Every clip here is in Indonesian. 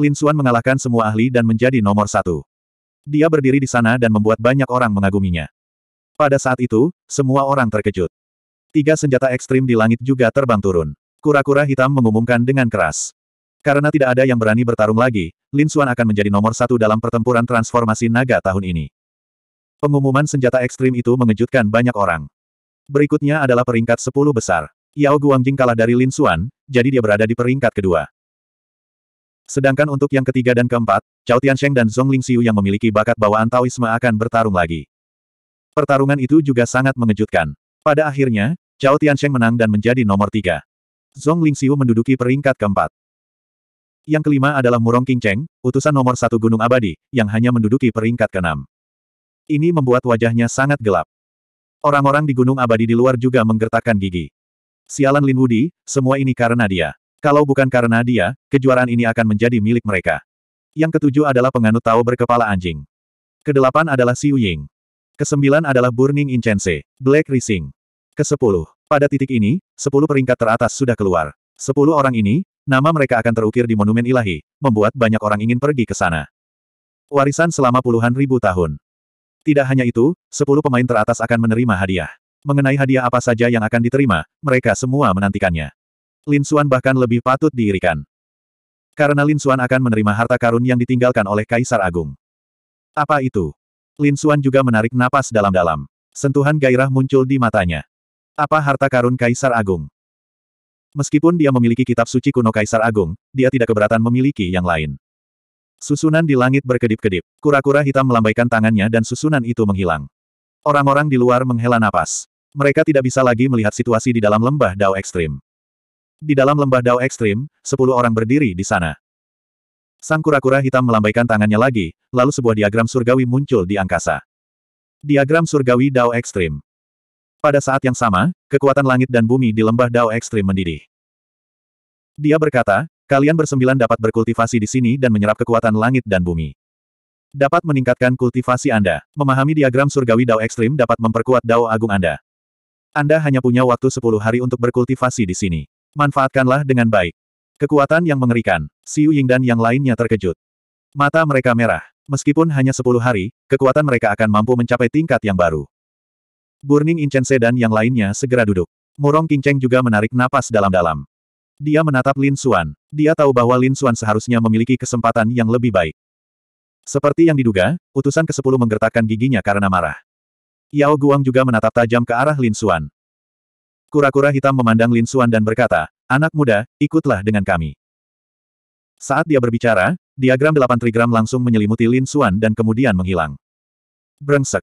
Lin Xuan mengalahkan semua ahli dan menjadi nomor satu. Dia berdiri di sana dan membuat banyak orang mengaguminya. Pada saat itu, semua orang terkejut. Tiga senjata ekstrim di langit juga terbang turun. Kura-kura hitam mengumumkan dengan keras. Karena tidak ada yang berani bertarung lagi, Lin Xuan akan menjadi nomor satu dalam pertempuran transformasi naga tahun ini. Pengumuman senjata ekstrim itu mengejutkan banyak orang. Berikutnya adalah peringkat 10 besar. Yao Guangjing kalah dari Lin Xuan, jadi dia berada di peringkat kedua. Sedangkan untuk yang ketiga dan keempat, Cao Tiansheng dan Zhong Lingxiu yang memiliki bakat bawaan Taoisme akan bertarung lagi. Pertarungan itu juga sangat mengejutkan. Pada akhirnya, Cao Tiansheng menang dan menjadi nomor tiga. Zhong Lingxiu menduduki peringkat keempat. Yang kelima adalah Murong Qingcheng, utusan nomor satu Gunung Abadi, yang hanya menduduki peringkat keenam. Ini membuat wajahnya sangat gelap. Orang-orang di Gunung Abadi di luar juga menggertakkan gigi. Sialan Lin Wudi, semua ini karena dia. Kalau bukan karena dia, kejuaraan ini akan menjadi milik mereka. Yang ketujuh adalah penganut Tao berkepala anjing. Kedelapan adalah Xiu Ying. Kesembilan adalah Burning Incense, Black Rising. Kesepuluh. Pada titik ini, sepuluh peringkat teratas sudah keluar. Sepuluh orang ini, nama mereka akan terukir di Monumen Ilahi, membuat banyak orang ingin pergi ke sana. Warisan selama puluhan ribu tahun. Tidak hanya itu, sepuluh pemain teratas akan menerima hadiah. Mengenai hadiah apa saja yang akan diterima, mereka semua menantikannya. Lin Xuan bahkan lebih patut diirikan. Karena Lin Xuan akan menerima harta karun yang ditinggalkan oleh Kaisar Agung. Apa itu? Lin Xuan juga menarik napas dalam-dalam. Sentuhan gairah muncul di matanya. Apa harta karun Kaisar Agung? Meskipun dia memiliki kitab suci kuno Kaisar Agung, dia tidak keberatan memiliki yang lain. Susunan di langit berkedip-kedip. Kura-kura hitam melambaikan tangannya dan susunan itu menghilang. Orang-orang di luar menghela napas. Mereka tidak bisa lagi melihat situasi di dalam lembah Dao Ekstrim. Di dalam lembah dao ekstrim, sepuluh orang berdiri di sana. Sang kura-kura hitam melambaikan tangannya lagi, lalu sebuah diagram surgawi muncul di angkasa. Diagram surgawi Dao Ekstrim Pada saat yang sama, kekuatan langit dan bumi di lembah Dao Ekstrim mendidih. Dia berkata, kalian bersembilan dapat berkultivasi di sini dan menyerap kekuatan langit dan bumi. Dapat meningkatkan kultivasi Anda. Memahami diagram surgawi Dao Ekstrim dapat memperkuat Dao Agung Anda. Anda hanya punya waktu sepuluh hari untuk berkultivasi di sini. Manfaatkanlah dengan baik. Kekuatan yang mengerikan, Siu Ying dan yang lainnya terkejut. Mata mereka merah. Meskipun hanya sepuluh hari, kekuatan mereka akan mampu mencapai tingkat yang baru. Burning Incense dan yang lainnya segera duduk. Murong Kinceng juga menarik napas dalam-dalam. Dia menatap Lin Xuan. Dia tahu bahwa Lin Xuan seharusnya memiliki kesempatan yang lebih baik. Seperti yang diduga, utusan ke-10 menggertakkan giginya karena marah. Yao Guang juga menatap tajam ke arah Lin Xuan. Kura-kura hitam memandang Lin Suan dan berkata, Anak muda, ikutlah dengan kami. Saat dia berbicara, diagram delapan trigram langsung menyelimuti Lin Suan dan kemudian menghilang. Brengsek.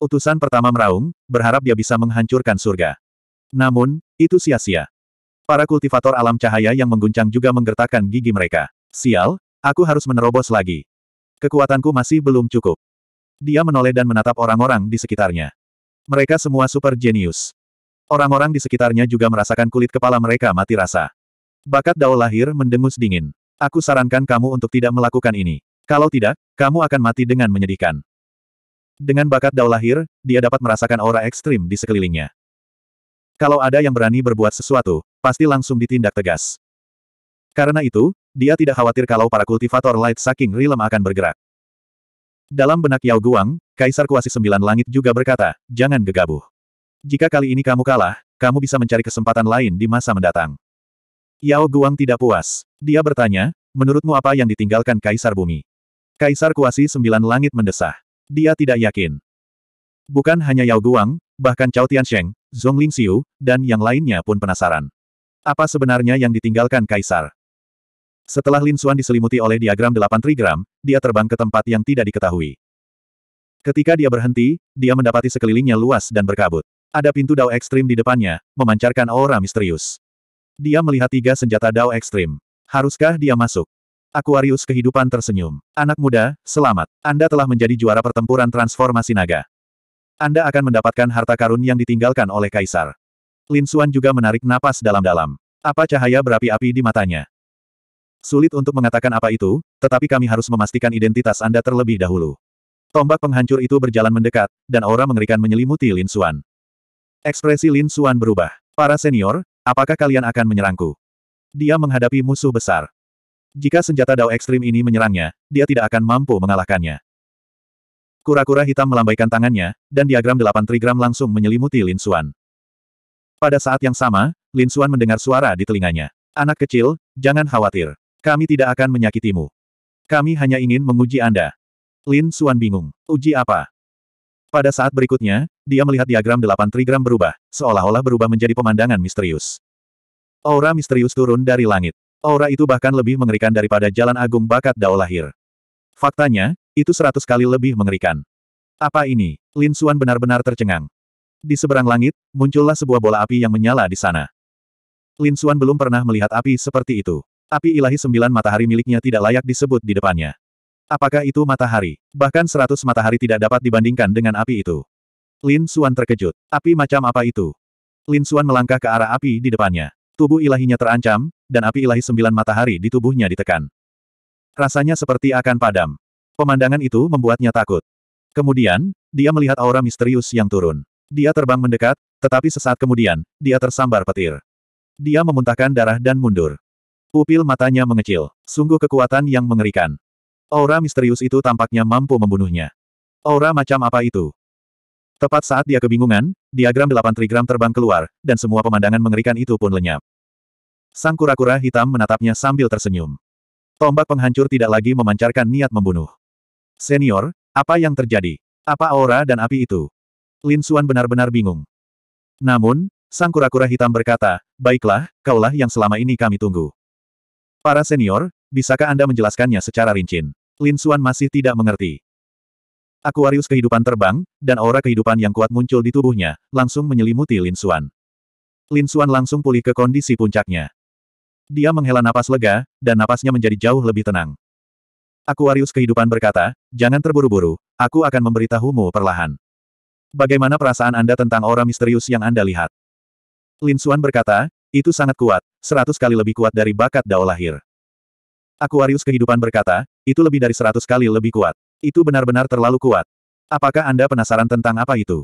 Utusan pertama meraung, berharap dia bisa menghancurkan surga. Namun, itu sia-sia. Para kultivator alam cahaya yang mengguncang juga menggertakkan gigi mereka. Sial, aku harus menerobos lagi. Kekuatanku masih belum cukup. Dia menoleh dan menatap orang-orang di sekitarnya. Mereka semua super jenius. Orang-orang di sekitarnya juga merasakan kulit kepala mereka mati rasa. Bakat Dao lahir mendengus dingin. Aku sarankan kamu untuk tidak melakukan ini. Kalau tidak, kamu akan mati dengan menyedihkan. Dengan bakat Dao lahir, dia dapat merasakan aura ekstrim di sekelilingnya. Kalau ada yang berani berbuat sesuatu, pasti langsung ditindak tegas. Karena itu, dia tidak khawatir kalau para kultivator Light Saking Rilem akan bergerak. Dalam benak Yao Guang, Kaisar Kuasi Sembilan Langit juga berkata, jangan gegabah. Jika kali ini kamu kalah, kamu bisa mencari kesempatan lain di masa mendatang. Yao Guang tidak puas. Dia bertanya, menurutmu apa yang ditinggalkan Kaisar Bumi? Kaisar Kuasi Sembilan Langit mendesah. Dia tidak yakin. Bukan hanya Yao Guang, bahkan Cao Tiansheng, Zhong Lingxiu, dan yang lainnya pun penasaran. Apa sebenarnya yang ditinggalkan Kaisar? Setelah Lin Xuan diselimuti oleh diagram delapan trigram, dia terbang ke tempat yang tidak diketahui. Ketika dia berhenti, dia mendapati sekelilingnya luas dan berkabut. Ada pintu Dao ekstrim di depannya, memancarkan aura misterius. Dia melihat tiga senjata Dao ekstrim. Haruskah dia masuk? Aquarius kehidupan tersenyum. Anak muda, selamat. Anda telah menjadi juara pertempuran transformasi naga. Anda akan mendapatkan harta karun yang ditinggalkan oleh Kaisar. Lin Xuan juga menarik napas dalam-dalam. Apa cahaya berapi-api di matanya? Sulit untuk mengatakan apa itu, tetapi kami harus memastikan identitas Anda terlebih dahulu. Tombak penghancur itu berjalan mendekat, dan aura mengerikan menyelimuti Lin Xuan. Ekspresi Lin Suan berubah. Para senior, apakah kalian akan menyerangku? Dia menghadapi musuh besar. Jika senjata Dao Ekstrim ini menyerangnya, dia tidak akan mampu mengalahkannya. Kura-kura hitam melambaikan tangannya, dan diagram delapan trigram langsung menyelimuti Lin Suan. Pada saat yang sama, Lin Suan mendengar suara di telinganya. Anak kecil, jangan khawatir. Kami tidak akan menyakitimu. Kami hanya ingin menguji Anda. Lin Suan bingung. Uji apa? Pada saat berikutnya, dia melihat diagram delapan trigram berubah, seolah-olah berubah menjadi pemandangan misterius. Aura misterius turun dari langit. Aura itu bahkan lebih mengerikan daripada jalan agung bakat Dao lahir. Faktanya, itu seratus kali lebih mengerikan. Apa ini? Lin Xuan benar-benar tercengang. Di seberang langit, muncullah sebuah bola api yang menyala di sana. Lin Xuan belum pernah melihat api seperti itu. Api ilahi sembilan matahari miliknya tidak layak disebut di depannya. Apakah itu matahari? Bahkan seratus matahari tidak dapat dibandingkan dengan api itu. Lin Suan terkejut. Api macam apa itu? Lin Suan melangkah ke arah api di depannya. Tubuh ilahinya terancam, dan api ilahi sembilan matahari di tubuhnya ditekan. Rasanya seperti akan padam. Pemandangan itu membuatnya takut. Kemudian, dia melihat aura misterius yang turun. Dia terbang mendekat, tetapi sesaat kemudian, dia tersambar petir. Dia memuntahkan darah dan mundur. Pupil matanya mengecil. Sungguh kekuatan yang mengerikan. Aura misterius itu tampaknya mampu membunuhnya. Aura macam apa itu? Tepat saat dia kebingungan, diagram delapan trigram terbang keluar, dan semua pemandangan mengerikan itu pun lenyap. Sang kura-kura hitam menatapnya sambil tersenyum. Tombak penghancur tidak lagi memancarkan niat membunuh. Senior, apa yang terjadi? Apa aura dan api itu? Lin Suan benar-benar bingung. Namun, sang kura-kura hitam berkata, Baiklah, kaulah yang selama ini kami tunggu. Para senior, bisakah Anda menjelaskannya secara rinci? Lin Xuan masih tidak mengerti. Aquarius kehidupan terbang, dan aura kehidupan yang kuat muncul di tubuhnya, langsung menyelimuti Lin Xuan. Lin Xuan langsung pulih ke kondisi puncaknya. Dia menghela napas lega, dan napasnya menjadi jauh lebih tenang. Aquarius kehidupan berkata, jangan terburu-buru, aku akan memberitahumu perlahan. Bagaimana perasaan Anda tentang aura misterius yang Anda lihat? Lin Xuan berkata, itu sangat kuat, seratus kali lebih kuat dari bakat Dao lahir. Aquarius kehidupan berkata, itu lebih dari seratus kali lebih kuat. Itu benar-benar terlalu kuat. Apakah Anda penasaran tentang apa itu?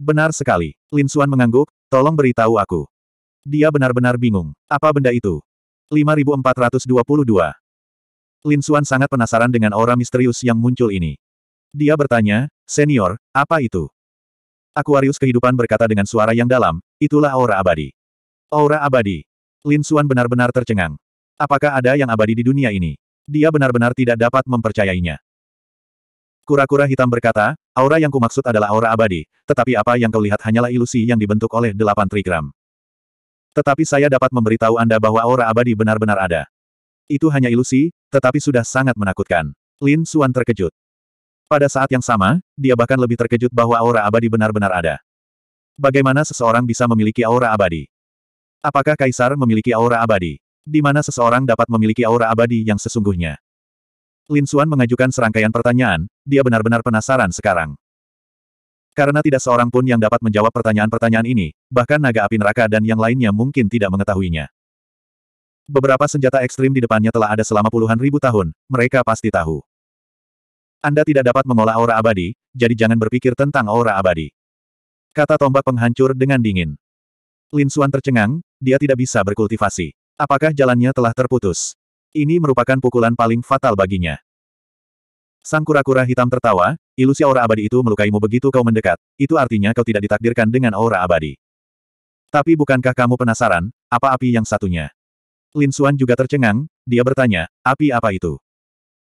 Benar sekali. Lin Suan mengangguk, tolong beritahu aku. Dia benar-benar bingung. Apa benda itu? 5422. Lin Suan sangat penasaran dengan aura misterius yang muncul ini. Dia bertanya, senior, apa itu? Aquarius kehidupan berkata dengan suara yang dalam, itulah aura abadi. Aura abadi. Lin Suan benar-benar tercengang. Apakah ada yang abadi di dunia ini? Dia benar-benar tidak dapat mempercayainya. Kura-kura hitam berkata, aura yang kumaksud adalah aura abadi, tetapi apa yang kau lihat hanyalah ilusi yang dibentuk oleh delapan trigram. Tetapi saya dapat memberitahu Anda bahwa aura abadi benar-benar ada. Itu hanya ilusi, tetapi sudah sangat menakutkan. Lin Suan terkejut. Pada saat yang sama, dia bahkan lebih terkejut bahwa aura abadi benar-benar ada. Bagaimana seseorang bisa memiliki aura abadi? Apakah Kaisar memiliki aura abadi? di mana seseorang dapat memiliki aura abadi yang sesungguhnya. Lin Xuan mengajukan serangkaian pertanyaan, dia benar-benar penasaran sekarang. Karena tidak seorang pun yang dapat menjawab pertanyaan-pertanyaan ini, bahkan naga api neraka dan yang lainnya mungkin tidak mengetahuinya. Beberapa senjata ekstrim di depannya telah ada selama puluhan ribu tahun, mereka pasti tahu. Anda tidak dapat mengolah aura abadi, jadi jangan berpikir tentang aura abadi. Kata tombak penghancur dengan dingin. Lin Xuan tercengang, dia tidak bisa berkultivasi. Apakah jalannya telah terputus? Ini merupakan pukulan paling fatal baginya. Sang kura-kura hitam tertawa, ilusi aura abadi itu melukaimu begitu kau mendekat, itu artinya kau tidak ditakdirkan dengan aura abadi. Tapi bukankah kamu penasaran, apa api yang satunya? Lin Xuan juga tercengang, dia bertanya, api apa itu?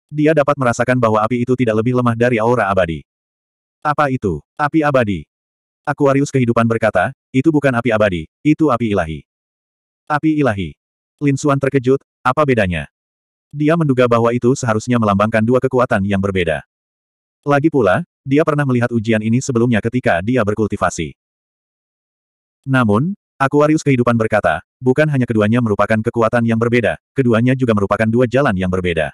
Dia dapat merasakan bahwa api itu tidak lebih lemah dari aura abadi. Apa itu? Api abadi. Aquarius kehidupan berkata, itu bukan api abadi, itu api ilahi. Api ilahi. Lin Suan terkejut, apa bedanya? Dia menduga bahwa itu seharusnya melambangkan dua kekuatan yang berbeda. Lagi pula, dia pernah melihat ujian ini sebelumnya ketika dia berkultivasi. Namun, Aquarius kehidupan berkata, bukan hanya keduanya merupakan kekuatan yang berbeda, keduanya juga merupakan dua jalan yang berbeda.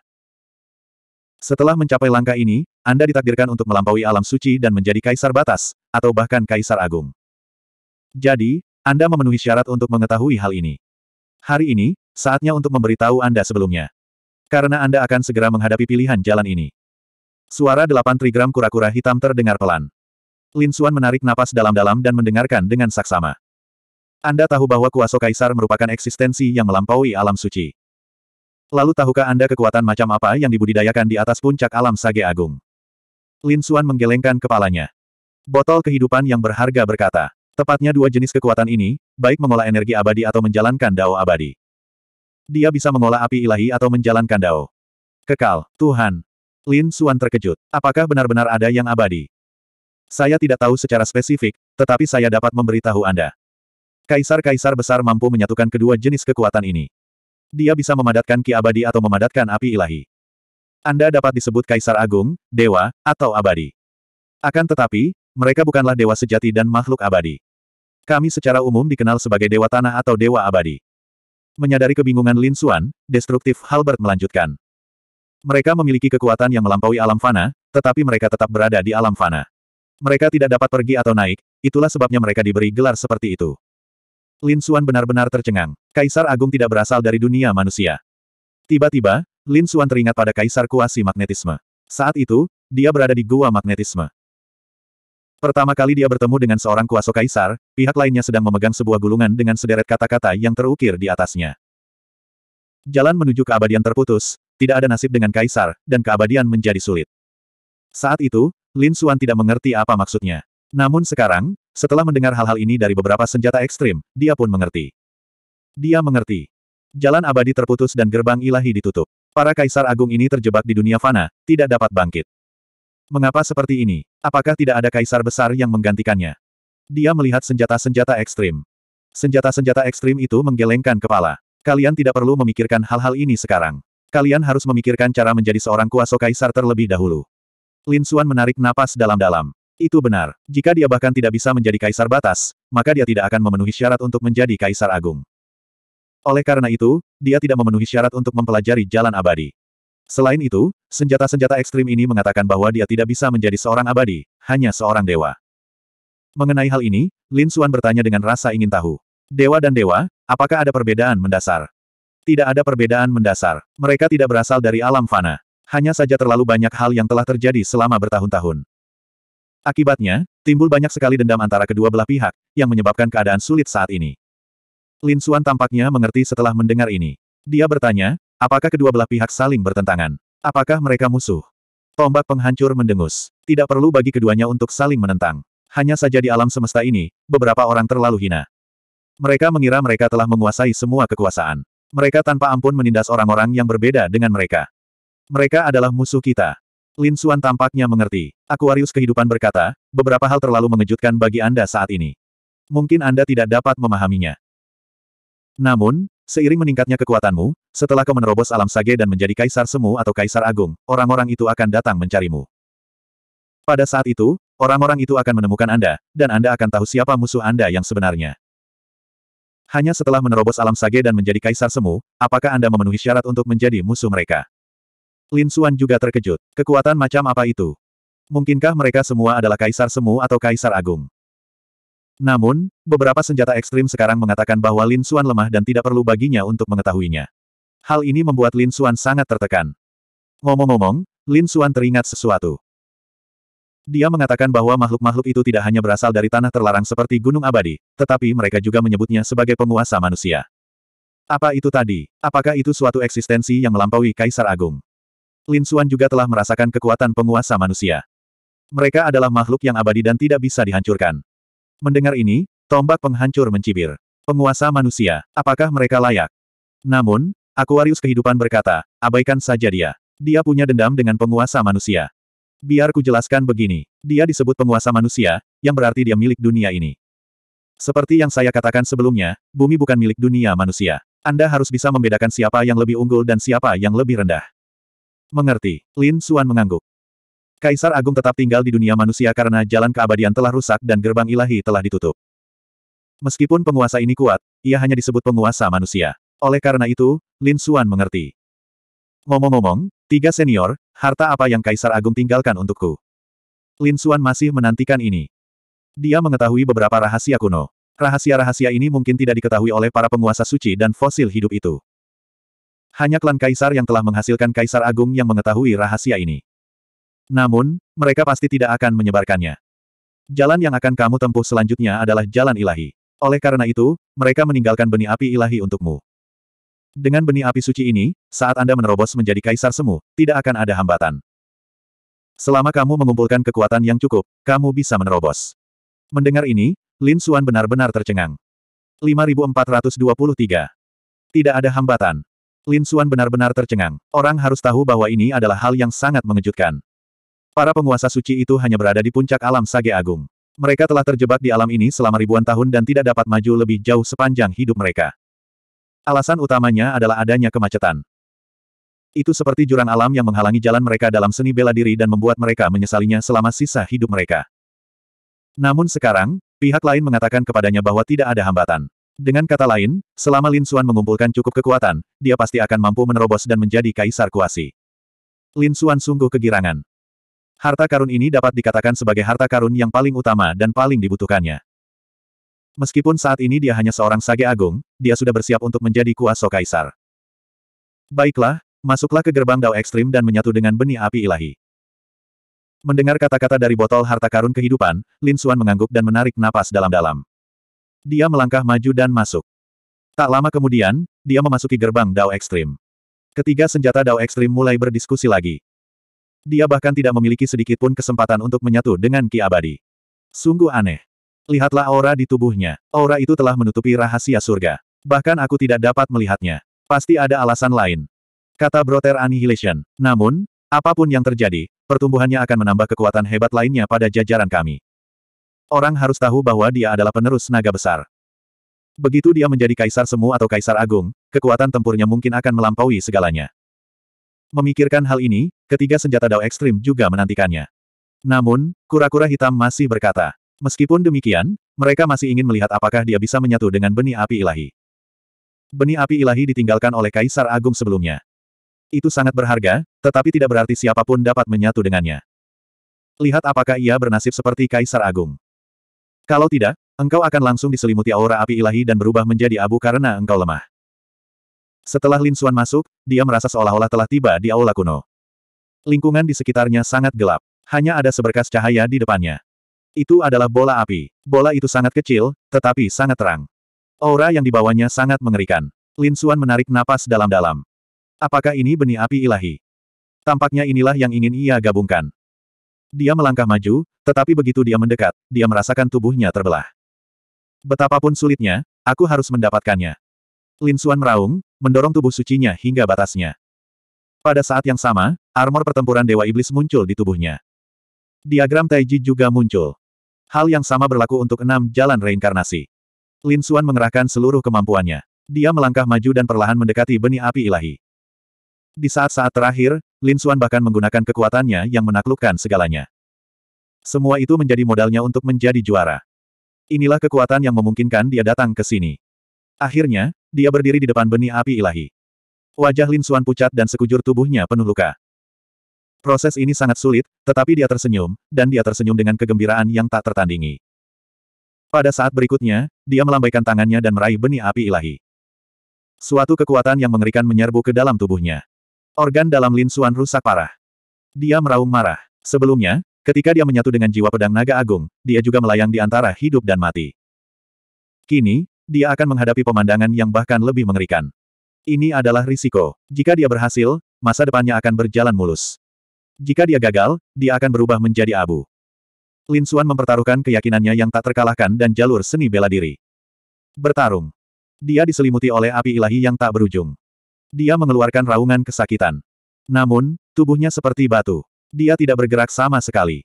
Setelah mencapai langkah ini, Anda ditakdirkan untuk melampaui alam suci dan menjadi kaisar batas, atau bahkan kaisar agung. Jadi, Anda memenuhi syarat untuk mengetahui hal ini. Hari ini, saatnya untuk memberitahu Anda sebelumnya. Karena Anda akan segera menghadapi pilihan jalan ini. Suara delapan trigram kura-kura hitam terdengar pelan. Lin Xuan menarik napas dalam-dalam dan mendengarkan dengan saksama. Anda tahu bahwa kuasa kaisar merupakan eksistensi yang melampaui alam suci. Lalu tahukah Anda kekuatan macam apa yang dibudidayakan di atas puncak alam Sage Agung? Lin Xuan menggelengkan kepalanya. Botol kehidupan yang berharga berkata. Tepatnya dua jenis kekuatan ini, baik mengolah energi abadi atau menjalankan dao abadi. Dia bisa mengolah api ilahi atau menjalankan dao. Kekal, Tuhan. Lin Suan terkejut. Apakah benar-benar ada yang abadi? Saya tidak tahu secara spesifik, tetapi saya dapat memberitahu Anda. Kaisar-kaisar besar mampu menyatukan kedua jenis kekuatan ini. Dia bisa memadatkan ki abadi atau memadatkan api ilahi. Anda dapat disebut kaisar agung, dewa, atau abadi. Akan tetapi, mereka bukanlah dewa sejati dan makhluk abadi. Kami secara umum dikenal sebagai dewa tanah atau dewa abadi. Menyadari kebingungan Lin Xuan, destruktif Halbert melanjutkan. Mereka memiliki kekuatan yang melampaui alam fana, tetapi mereka tetap berada di alam fana. Mereka tidak dapat pergi atau naik, itulah sebabnya mereka diberi gelar seperti itu. Lin Xuan benar-benar tercengang. Kaisar Agung tidak berasal dari dunia manusia. Tiba-tiba, Lin Xuan teringat pada Kaisar Kuasi Magnetisme. Saat itu, dia berada di Gua Magnetisme. Pertama kali dia bertemu dengan seorang kuasa kaisar, pihak lainnya sedang memegang sebuah gulungan dengan sederet kata-kata yang terukir di atasnya. Jalan menuju keabadian terputus, tidak ada nasib dengan kaisar, dan keabadian menjadi sulit. Saat itu, Lin Xuan tidak mengerti apa maksudnya. Namun sekarang, setelah mendengar hal-hal ini dari beberapa senjata ekstrim, dia pun mengerti. Dia mengerti. Jalan abadi terputus dan gerbang ilahi ditutup. Para kaisar agung ini terjebak di dunia fana, tidak dapat bangkit. Mengapa seperti ini? Apakah tidak ada kaisar besar yang menggantikannya? Dia melihat senjata-senjata ekstrim. Senjata-senjata ekstrim itu menggelengkan kepala. Kalian tidak perlu memikirkan hal-hal ini sekarang. Kalian harus memikirkan cara menjadi seorang kuasa kaisar terlebih dahulu. Lin Xuan menarik napas dalam-dalam. Itu benar. Jika dia bahkan tidak bisa menjadi kaisar batas, maka dia tidak akan memenuhi syarat untuk menjadi kaisar agung. Oleh karena itu, dia tidak memenuhi syarat untuk mempelajari jalan abadi. Selain itu, senjata-senjata ekstrim ini mengatakan bahwa dia tidak bisa menjadi seorang abadi, hanya seorang dewa. Mengenai hal ini, Lin Xuan bertanya dengan rasa ingin tahu. Dewa dan dewa, apakah ada perbedaan mendasar? Tidak ada perbedaan mendasar. Mereka tidak berasal dari alam fana. Hanya saja terlalu banyak hal yang telah terjadi selama bertahun-tahun. Akibatnya, timbul banyak sekali dendam antara kedua belah pihak, yang menyebabkan keadaan sulit saat ini. Lin Xuan tampaknya mengerti setelah mendengar ini. Dia bertanya, Apakah kedua belah pihak saling bertentangan? Apakah mereka musuh? Tombak penghancur mendengus. Tidak perlu bagi keduanya untuk saling menentang. Hanya saja di alam semesta ini, beberapa orang terlalu hina. Mereka mengira mereka telah menguasai semua kekuasaan. Mereka tanpa ampun menindas orang-orang yang berbeda dengan mereka. Mereka adalah musuh kita. Lin Xuan tampaknya mengerti. Aquarius kehidupan berkata, beberapa hal terlalu mengejutkan bagi Anda saat ini. Mungkin Anda tidak dapat memahaminya. Namun, Seiring meningkatnya kekuatanmu, setelah kau menerobos alam sage dan menjadi kaisar semu atau kaisar agung, orang-orang itu akan datang mencarimu. Pada saat itu, orang-orang itu akan menemukan Anda, dan Anda akan tahu siapa musuh Anda yang sebenarnya. Hanya setelah menerobos alam sage dan menjadi kaisar semu, apakah Anda memenuhi syarat untuk menjadi musuh mereka? Lin Xuan juga terkejut. Kekuatan macam apa itu? Mungkinkah mereka semua adalah kaisar semu atau kaisar agung? Namun, beberapa senjata ekstrim sekarang mengatakan bahwa Lin Xuan lemah dan tidak perlu baginya untuk mengetahuinya. Hal ini membuat Lin Xuan sangat tertekan. Ngomong-ngomong, Lin Xuan teringat sesuatu. Dia mengatakan bahwa makhluk-makhluk itu tidak hanya berasal dari tanah terlarang seperti Gunung Abadi, tetapi mereka juga menyebutnya sebagai penguasa manusia. Apa itu tadi? Apakah itu suatu eksistensi yang melampaui Kaisar Agung? Lin Xuan juga telah merasakan kekuatan penguasa manusia. Mereka adalah makhluk yang abadi dan tidak bisa dihancurkan. Mendengar ini, tombak penghancur mencibir. Penguasa manusia, apakah mereka layak? Namun, Aquarius kehidupan berkata, abaikan saja dia. Dia punya dendam dengan penguasa manusia. Biar ku jelaskan begini, dia disebut penguasa manusia, yang berarti dia milik dunia ini. Seperti yang saya katakan sebelumnya, bumi bukan milik dunia manusia. Anda harus bisa membedakan siapa yang lebih unggul dan siapa yang lebih rendah. Mengerti, Lin Suan mengangguk. Kaisar Agung tetap tinggal di dunia manusia karena jalan keabadian telah rusak dan gerbang ilahi telah ditutup. Meskipun penguasa ini kuat, ia hanya disebut penguasa manusia. Oleh karena itu, Lin Xuan mengerti. Ngomong-ngomong, tiga senior, harta apa yang Kaisar Agung tinggalkan untukku? Lin Xuan masih menantikan ini. Dia mengetahui beberapa rahasia kuno. Rahasia-rahasia ini mungkin tidak diketahui oleh para penguasa suci dan fosil hidup itu. Hanya klan Kaisar yang telah menghasilkan Kaisar Agung yang mengetahui rahasia ini. Namun, mereka pasti tidak akan menyebarkannya. Jalan yang akan kamu tempuh selanjutnya adalah jalan ilahi. Oleh karena itu, mereka meninggalkan benih api ilahi untukmu. Dengan benih api suci ini, saat Anda menerobos menjadi kaisar semu, tidak akan ada hambatan. Selama kamu mengumpulkan kekuatan yang cukup, kamu bisa menerobos. Mendengar ini, Lin Suan benar-benar tercengang. 5423. Tidak ada hambatan. Lin Suan benar-benar tercengang. Orang harus tahu bahwa ini adalah hal yang sangat mengejutkan. Para penguasa suci itu hanya berada di puncak alam Sage Agung. Mereka telah terjebak di alam ini selama ribuan tahun dan tidak dapat maju lebih jauh sepanjang hidup mereka. Alasan utamanya adalah adanya kemacetan. Itu seperti jurang alam yang menghalangi jalan mereka dalam seni bela diri dan membuat mereka menyesalinya selama sisa hidup mereka. Namun sekarang, pihak lain mengatakan kepadanya bahwa tidak ada hambatan. Dengan kata lain, selama Lin Suan mengumpulkan cukup kekuatan, dia pasti akan mampu menerobos dan menjadi kaisar kuasi. Lin Suan sungguh kegirangan. Harta karun ini dapat dikatakan sebagai harta karun yang paling utama dan paling dibutuhkannya. Meskipun saat ini dia hanya seorang sage agung, dia sudah bersiap untuk menjadi kuasa kaisar. Baiklah, masuklah ke gerbang Dao Ekstrim dan menyatu dengan benih api ilahi. Mendengar kata-kata dari botol harta karun kehidupan, Lin Xuan mengangguk dan menarik napas dalam-dalam. Dia melangkah maju dan masuk. Tak lama kemudian, dia memasuki gerbang Dao Ekstrim. Ketiga senjata Dao Ekstrim mulai berdiskusi lagi. Dia bahkan tidak memiliki sedikit pun kesempatan untuk menyatu dengan Ki Abadi. Sungguh aneh. Lihatlah aura di tubuhnya. Aura itu telah menutupi rahasia surga. Bahkan aku tidak dapat melihatnya. Pasti ada alasan lain. Kata Broter Annihilation. Namun, apapun yang terjadi, pertumbuhannya akan menambah kekuatan hebat lainnya pada jajaran kami. Orang harus tahu bahwa dia adalah penerus naga besar. Begitu dia menjadi kaisar semu atau kaisar agung, kekuatan tempurnya mungkin akan melampaui segalanya. Memikirkan hal ini, ketiga senjata dao ekstrim juga menantikannya. Namun, kura-kura hitam masih berkata, meskipun demikian, mereka masih ingin melihat apakah dia bisa menyatu dengan benih api ilahi. Benih api ilahi ditinggalkan oleh Kaisar Agung sebelumnya. Itu sangat berharga, tetapi tidak berarti siapapun dapat menyatu dengannya. Lihat apakah ia bernasib seperti Kaisar Agung. Kalau tidak, engkau akan langsung diselimuti aura api ilahi dan berubah menjadi abu karena engkau lemah. Setelah Lin Xuan masuk, dia merasa seolah-olah telah tiba di aula kuno. Lingkungan di sekitarnya sangat gelap. Hanya ada seberkas cahaya di depannya. Itu adalah bola api. Bola itu sangat kecil, tetapi sangat terang. Aura yang dibawanya sangat mengerikan. Lin Xuan menarik napas dalam-dalam. Apakah ini benih api ilahi? Tampaknya inilah yang ingin ia gabungkan. Dia melangkah maju, tetapi begitu dia mendekat, dia merasakan tubuhnya terbelah. Betapapun sulitnya, aku harus mendapatkannya. Lin Xuan meraung, mendorong tubuh sucinya hingga batasnya. Pada saat yang sama, armor pertempuran Dewa Iblis muncul di tubuhnya. Diagram Taiji juga muncul. Hal yang sama berlaku untuk enam jalan reinkarnasi. Lin Xuan mengerahkan seluruh kemampuannya. Dia melangkah maju dan perlahan mendekati benih api ilahi. Di saat-saat terakhir, Lin Xuan bahkan menggunakan kekuatannya yang menaklukkan segalanya. Semua itu menjadi modalnya untuk menjadi juara. Inilah kekuatan yang memungkinkan dia datang ke sini. Akhirnya, dia berdiri di depan benih api ilahi. Wajah Lin Suan pucat dan sekujur tubuhnya penuh luka. Proses ini sangat sulit, tetapi dia tersenyum, dan dia tersenyum dengan kegembiraan yang tak tertandingi. Pada saat berikutnya, dia melambaikan tangannya dan meraih benih api ilahi. Suatu kekuatan yang mengerikan menyerbu ke dalam tubuhnya. Organ dalam Lin Suan rusak parah. Dia meraung marah. Sebelumnya, ketika dia menyatu dengan jiwa pedang naga agung, dia juga melayang di antara hidup dan mati. Kini, dia akan menghadapi pemandangan yang bahkan lebih mengerikan. Ini adalah risiko. Jika dia berhasil, masa depannya akan berjalan mulus. Jika dia gagal, dia akan berubah menjadi abu. Lin Suan mempertaruhkan keyakinannya yang tak terkalahkan dan jalur seni bela diri. Bertarung. Dia diselimuti oleh api ilahi yang tak berujung. Dia mengeluarkan raungan kesakitan. Namun, tubuhnya seperti batu. Dia tidak bergerak sama sekali.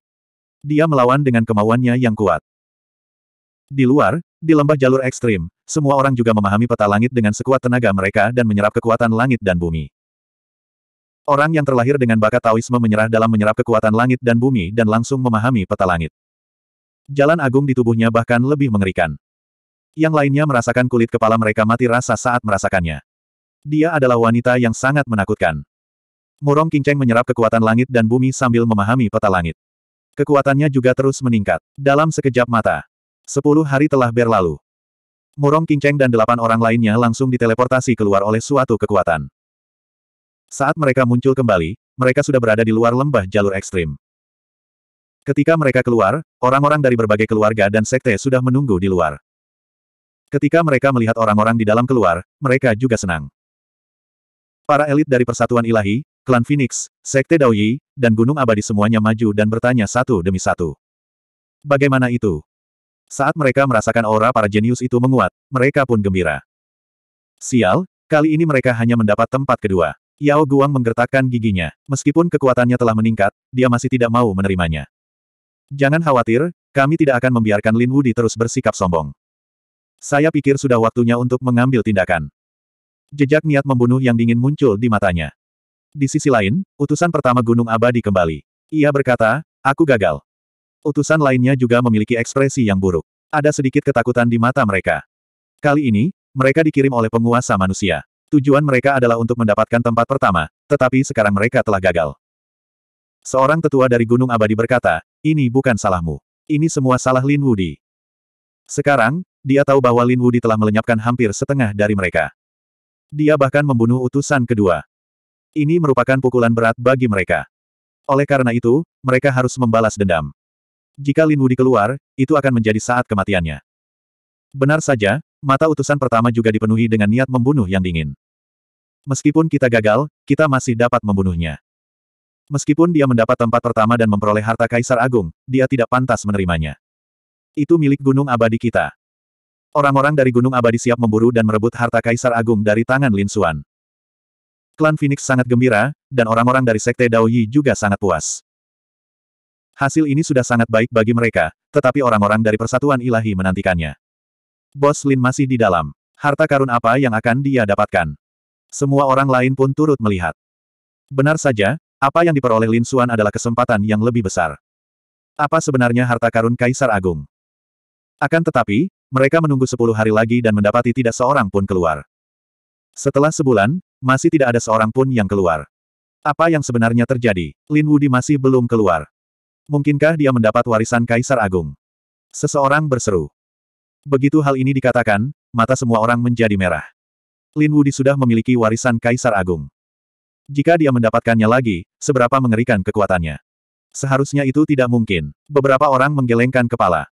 Dia melawan dengan kemauannya yang kuat. Di luar, di lembah jalur ekstrim, semua orang juga memahami peta langit dengan sekuat tenaga mereka dan menyerap kekuatan langit dan bumi. Orang yang terlahir dengan bakat Taoisme menyerah dalam menyerap kekuatan langit dan bumi dan langsung memahami peta langit. Jalan agung di tubuhnya bahkan lebih mengerikan. Yang lainnya merasakan kulit kepala mereka mati rasa saat merasakannya. Dia adalah wanita yang sangat menakutkan. Murong Kinceng menyerap kekuatan langit dan bumi sambil memahami peta langit. Kekuatannya juga terus meningkat. Dalam sekejap mata, Sepuluh hari telah berlalu. Murong Kinceng dan delapan orang lainnya langsung diteleportasi keluar oleh suatu kekuatan. Saat mereka muncul kembali, mereka sudah berada di luar lembah jalur ekstrim. Ketika mereka keluar, orang-orang dari berbagai keluarga dan sekte sudah menunggu di luar. Ketika mereka melihat orang-orang di dalam keluar, mereka juga senang. Para elit dari Persatuan Ilahi, Klan Phoenix, Sekte Daoyi, dan Gunung Abadi semuanya maju dan bertanya satu demi satu. Bagaimana itu? Saat mereka merasakan aura para jenius itu menguat, mereka pun gembira. Sial, kali ini mereka hanya mendapat tempat kedua. Yao Guang menggertakkan giginya. Meskipun kekuatannya telah meningkat, dia masih tidak mau menerimanya. Jangan khawatir, kami tidak akan membiarkan Lin Wudi terus bersikap sombong. Saya pikir sudah waktunya untuk mengambil tindakan. Jejak niat membunuh yang dingin muncul di matanya. Di sisi lain, utusan pertama Gunung Abadi kembali. Ia berkata, aku gagal. Utusan lainnya juga memiliki ekspresi yang buruk. Ada sedikit ketakutan di mata mereka. Kali ini, mereka dikirim oleh penguasa manusia. Tujuan mereka adalah untuk mendapatkan tempat pertama, tetapi sekarang mereka telah gagal. Seorang tetua dari Gunung Abadi berkata, ini bukan salahmu. Ini semua salah Lin Wudi. Sekarang, dia tahu bahwa Lin Wudi telah melenyapkan hampir setengah dari mereka. Dia bahkan membunuh utusan kedua. Ini merupakan pukulan berat bagi mereka. Oleh karena itu, mereka harus membalas dendam. Jika Lin Wudi keluar, itu akan menjadi saat kematiannya. Benar saja, mata utusan pertama juga dipenuhi dengan niat membunuh yang dingin. Meskipun kita gagal, kita masih dapat membunuhnya. Meskipun dia mendapat tempat pertama dan memperoleh harta Kaisar Agung, dia tidak pantas menerimanya. Itu milik Gunung Abadi kita. Orang-orang dari Gunung Abadi siap memburu dan merebut harta Kaisar Agung dari tangan Lin Xuan. Klan Phoenix sangat gembira, dan orang-orang dari Sekte Dao Yi juga sangat puas. Hasil ini sudah sangat baik bagi mereka, tetapi orang-orang dari persatuan ilahi menantikannya. Bos Lin masih di dalam. Harta karun apa yang akan dia dapatkan? Semua orang lain pun turut melihat. Benar saja, apa yang diperoleh Lin Suan adalah kesempatan yang lebih besar. Apa sebenarnya harta karun Kaisar Agung? Akan tetapi, mereka menunggu sepuluh hari lagi dan mendapati tidak seorang pun keluar. Setelah sebulan, masih tidak ada seorang pun yang keluar. Apa yang sebenarnya terjadi? Lin Wudi masih belum keluar. Mungkinkah dia mendapat warisan Kaisar Agung? Seseorang berseru. Begitu hal ini dikatakan, mata semua orang menjadi merah. Lin Wudi sudah memiliki warisan Kaisar Agung. Jika dia mendapatkannya lagi, seberapa mengerikan kekuatannya. Seharusnya itu tidak mungkin. Beberapa orang menggelengkan kepala.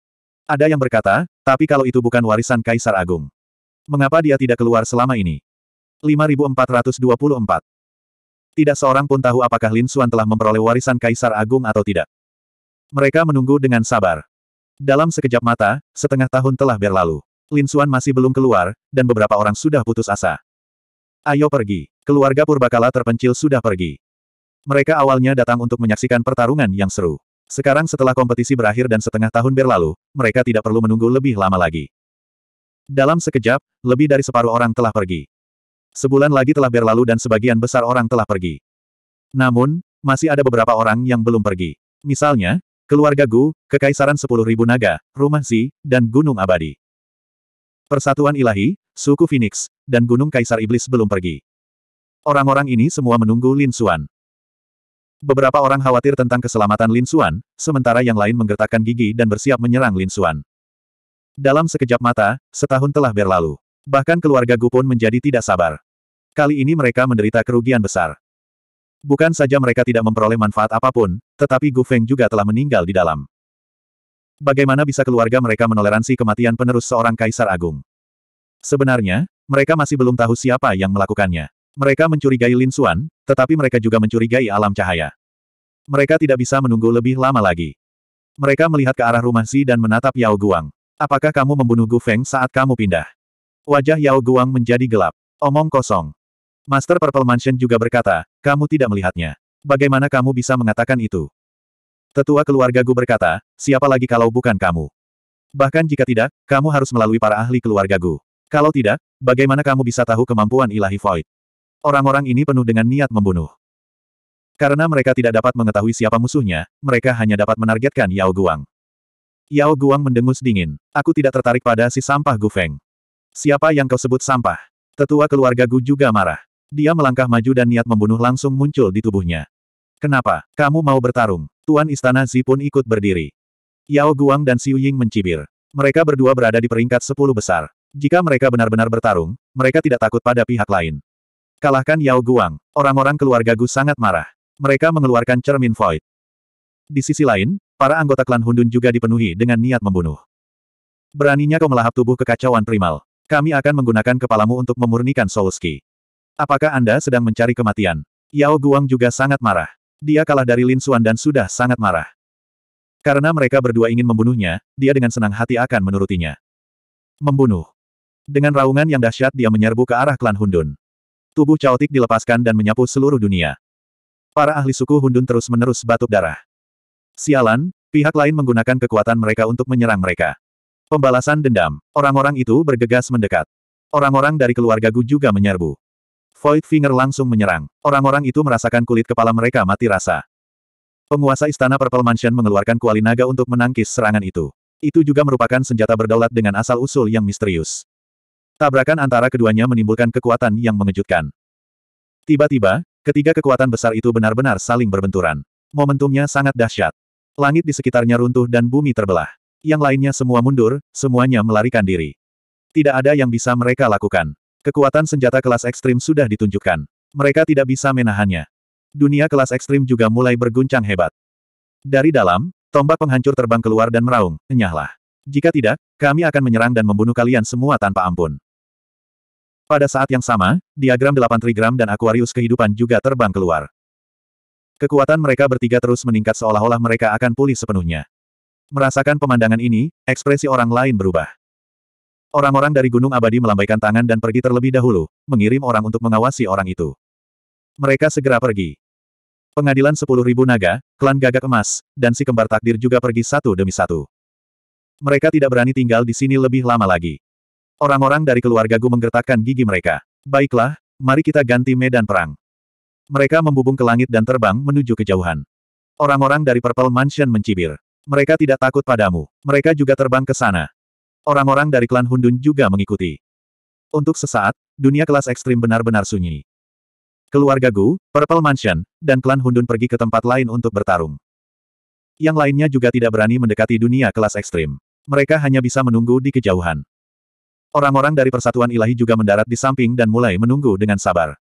Ada yang berkata, tapi kalau itu bukan warisan Kaisar Agung. Mengapa dia tidak keluar selama ini? 5424 Tidak seorang pun tahu apakah Lin Xuan telah memperoleh warisan Kaisar Agung atau tidak. Mereka menunggu dengan sabar. Dalam sekejap mata, setengah tahun telah berlalu. Lin Suan masih belum keluar, dan beberapa orang sudah putus asa. Ayo pergi. Keluarga Purbakala terpencil sudah pergi. Mereka awalnya datang untuk menyaksikan pertarungan yang seru. Sekarang setelah kompetisi berakhir dan setengah tahun berlalu, mereka tidak perlu menunggu lebih lama lagi. Dalam sekejap, lebih dari separuh orang telah pergi. Sebulan lagi telah berlalu dan sebagian besar orang telah pergi. Namun, masih ada beberapa orang yang belum pergi. Misalnya, keluarga Gu, Kekaisaran Sepuluh Ribu Naga, Rumah Zi, dan Gunung Abadi. Persatuan Ilahi, suku Phoenix, dan Gunung Kaisar Iblis belum pergi. Orang-orang ini semua menunggu Lin Xuan. Beberapa orang khawatir tentang keselamatan Lin Xuan, sementara yang lain menggertakkan gigi dan bersiap menyerang Lin Xuan. Dalam sekejap mata, setahun telah berlalu. Bahkan keluarga Gu pun menjadi tidak sabar. Kali ini mereka menderita kerugian besar. Bukan saja mereka tidak memperoleh manfaat apapun, tetapi Gu Feng juga telah meninggal di dalam. Bagaimana bisa keluarga mereka menoleransi kematian penerus seorang kaisar agung? Sebenarnya, mereka masih belum tahu siapa yang melakukannya. Mereka mencurigai Lin Xuan, tetapi mereka juga mencurigai alam cahaya. Mereka tidak bisa menunggu lebih lama lagi. Mereka melihat ke arah rumah Xi dan menatap Yao Guang. Apakah kamu membunuh Gu Feng saat kamu pindah? Wajah Yao Guang menjadi gelap. Omong kosong. Master Purple Mansion juga berkata, kamu tidak melihatnya. Bagaimana kamu bisa mengatakan itu? Tetua keluarga Gu berkata, siapa lagi kalau bukan kamu? Bahkan jika tidak, kamu harus melalui para ahli keluarga Gu. Kalau tidak, bagaimana kamu bisa tahu kemampuan ilahi Void? Orang-orang ini penuh dengan niat membunuh. Karena mereka tidak dapat mengetahui siapa musuhnya, mereka hanya dapat menargetkan Yao Guang. Yao Guang mendengus dingin. Aku tidak tertarik pada si sampah Gu Feng. Siapa yang kau sebut sampah? Tetua keluarga Gu juga marah. Dia melangkah maju dan niat membunuh langsung muncul di tubuhnya. Kenapa? Kamu mau bertarung? Tuan Istana Zi pun ikut berdiri. Yao Guang dan Xiu Ying mencibir. Mereka berdua berada di peringkat sepuluh besar. Jika mereka benar-benar bertarung, mereka tidak takut pada pihak lain. Kalahkan Yao Guang. Orang-orang keluarga Gu sangat marah. Mereka mengeluarkan cermin void. Di sisi lain, para anggota klan Hundun juga dipenuhi dengan niat membunuh. Beraninya kau melahap tubuh kekacauan primal. Kami akan menggunakan kepalamu untuk memurnikan Soul Apakah Anda sedang mencari kematian? Yao Guang juga sangat marah. Dia kalah dari Lin Xuan dan sudah sangat marah. Karena mereka berdua ingin membunuhnya, dia dengan senang hati akan menurutinya. Membunuh. Dengan raungan yang dahsyat dia menyerbu ke arah klan Hundun. Tubuh Chaotik dilepaskan dan menyapu seluruh dunia. Para ahli suku Hundun terus-menerus batuk darah. Sialan, pihak lain menggunakan kekuatan mereka untuk menyerang mereka. Pembalasan dendam. Orang-orang itu bergegas mendekat. Orang-orang dari keluarga Gu juga menyerbu. Void Finger langsung menyerang. Orang-orang itu merasakan kulit kepala mereka mati rasa. Penguasa Istana Purple Mansion mengeluarkan kuali naga untuk menangkis serangan itu. Itu juga merupakan senjata berdaulat dengan asal-usul yang misterius. Tabrakan antara keduanya menimbulkan kekuatan yang mengejutkan. Tiba-tiba, ketiga kekuatan besar itu benar-benar saling berbenturan. Momentumnya sangat dahsyat. Langit di sekitarnya runtuh dan bumi terbelah. Yang lainnya semua mundur, semuanya melarikan diri. Tidak ada yang bisa mereka lakukan. Kekuatan senjata kelas ekstrim sudah ditunjukkan. Mereka tidak bisa menahannya. Dunia kelas ekstrim juga mulai berguncang hebat. Dari dalam, tombak penghancur terbang keluar dan meraung, enyahlah. Jika tidak, kami akan menyerang dan membunuh kalian semua tanpa ampun. Pada saat yang sama, diagram 8 trigram dan Aquarius kehidupan juga terbang keluar. Kekuatan mereka bertiga terus meningkat seolah-olah mereka akan pulih sepenuhnya. Merasakan pemandangan ini, ekspresi orang lain berubah. Orang-orang dari Gunung Abadi melambaikan tangan dan pergi terlebih dahulu, mengirim orang untuk mengawasi orang itu. Mereka segera pergi. Pengadilan sepuluh ribu naga, klan gagak emas, dan si kembar takdir juga pergi satu demi satu. Mereka tidak berani tinggal di sini lebih lama lagi. Orang-orang dari keluarga Gu menggertakkan gigi mereka. Baiklah, mari kita ganti medan perang. Mereka membubung ke langit dan terbang menuju kejauhan. Orang-orang dari Purple Mansion mencibir. Mereka tidak takut padamu. Mereka juga terbang ke sana. Orang-orang dari klan Hundun juga mengikuti. Untuk sesaat, dunia kelas ekstrim benar-benar sunyi. Keluarga Gu, Purple Mansion, dan klan Hundun pergi ke tempat lain untuk bertarung. Yang lainnya juga tidak berani mendekati dunia kelas ekstrim. Mereka hanya bisa menunggu di kejauhan. Orang-orang dari Persatuan Ilahi juga mendarat di samping dan mulai menunggu dengan sabar.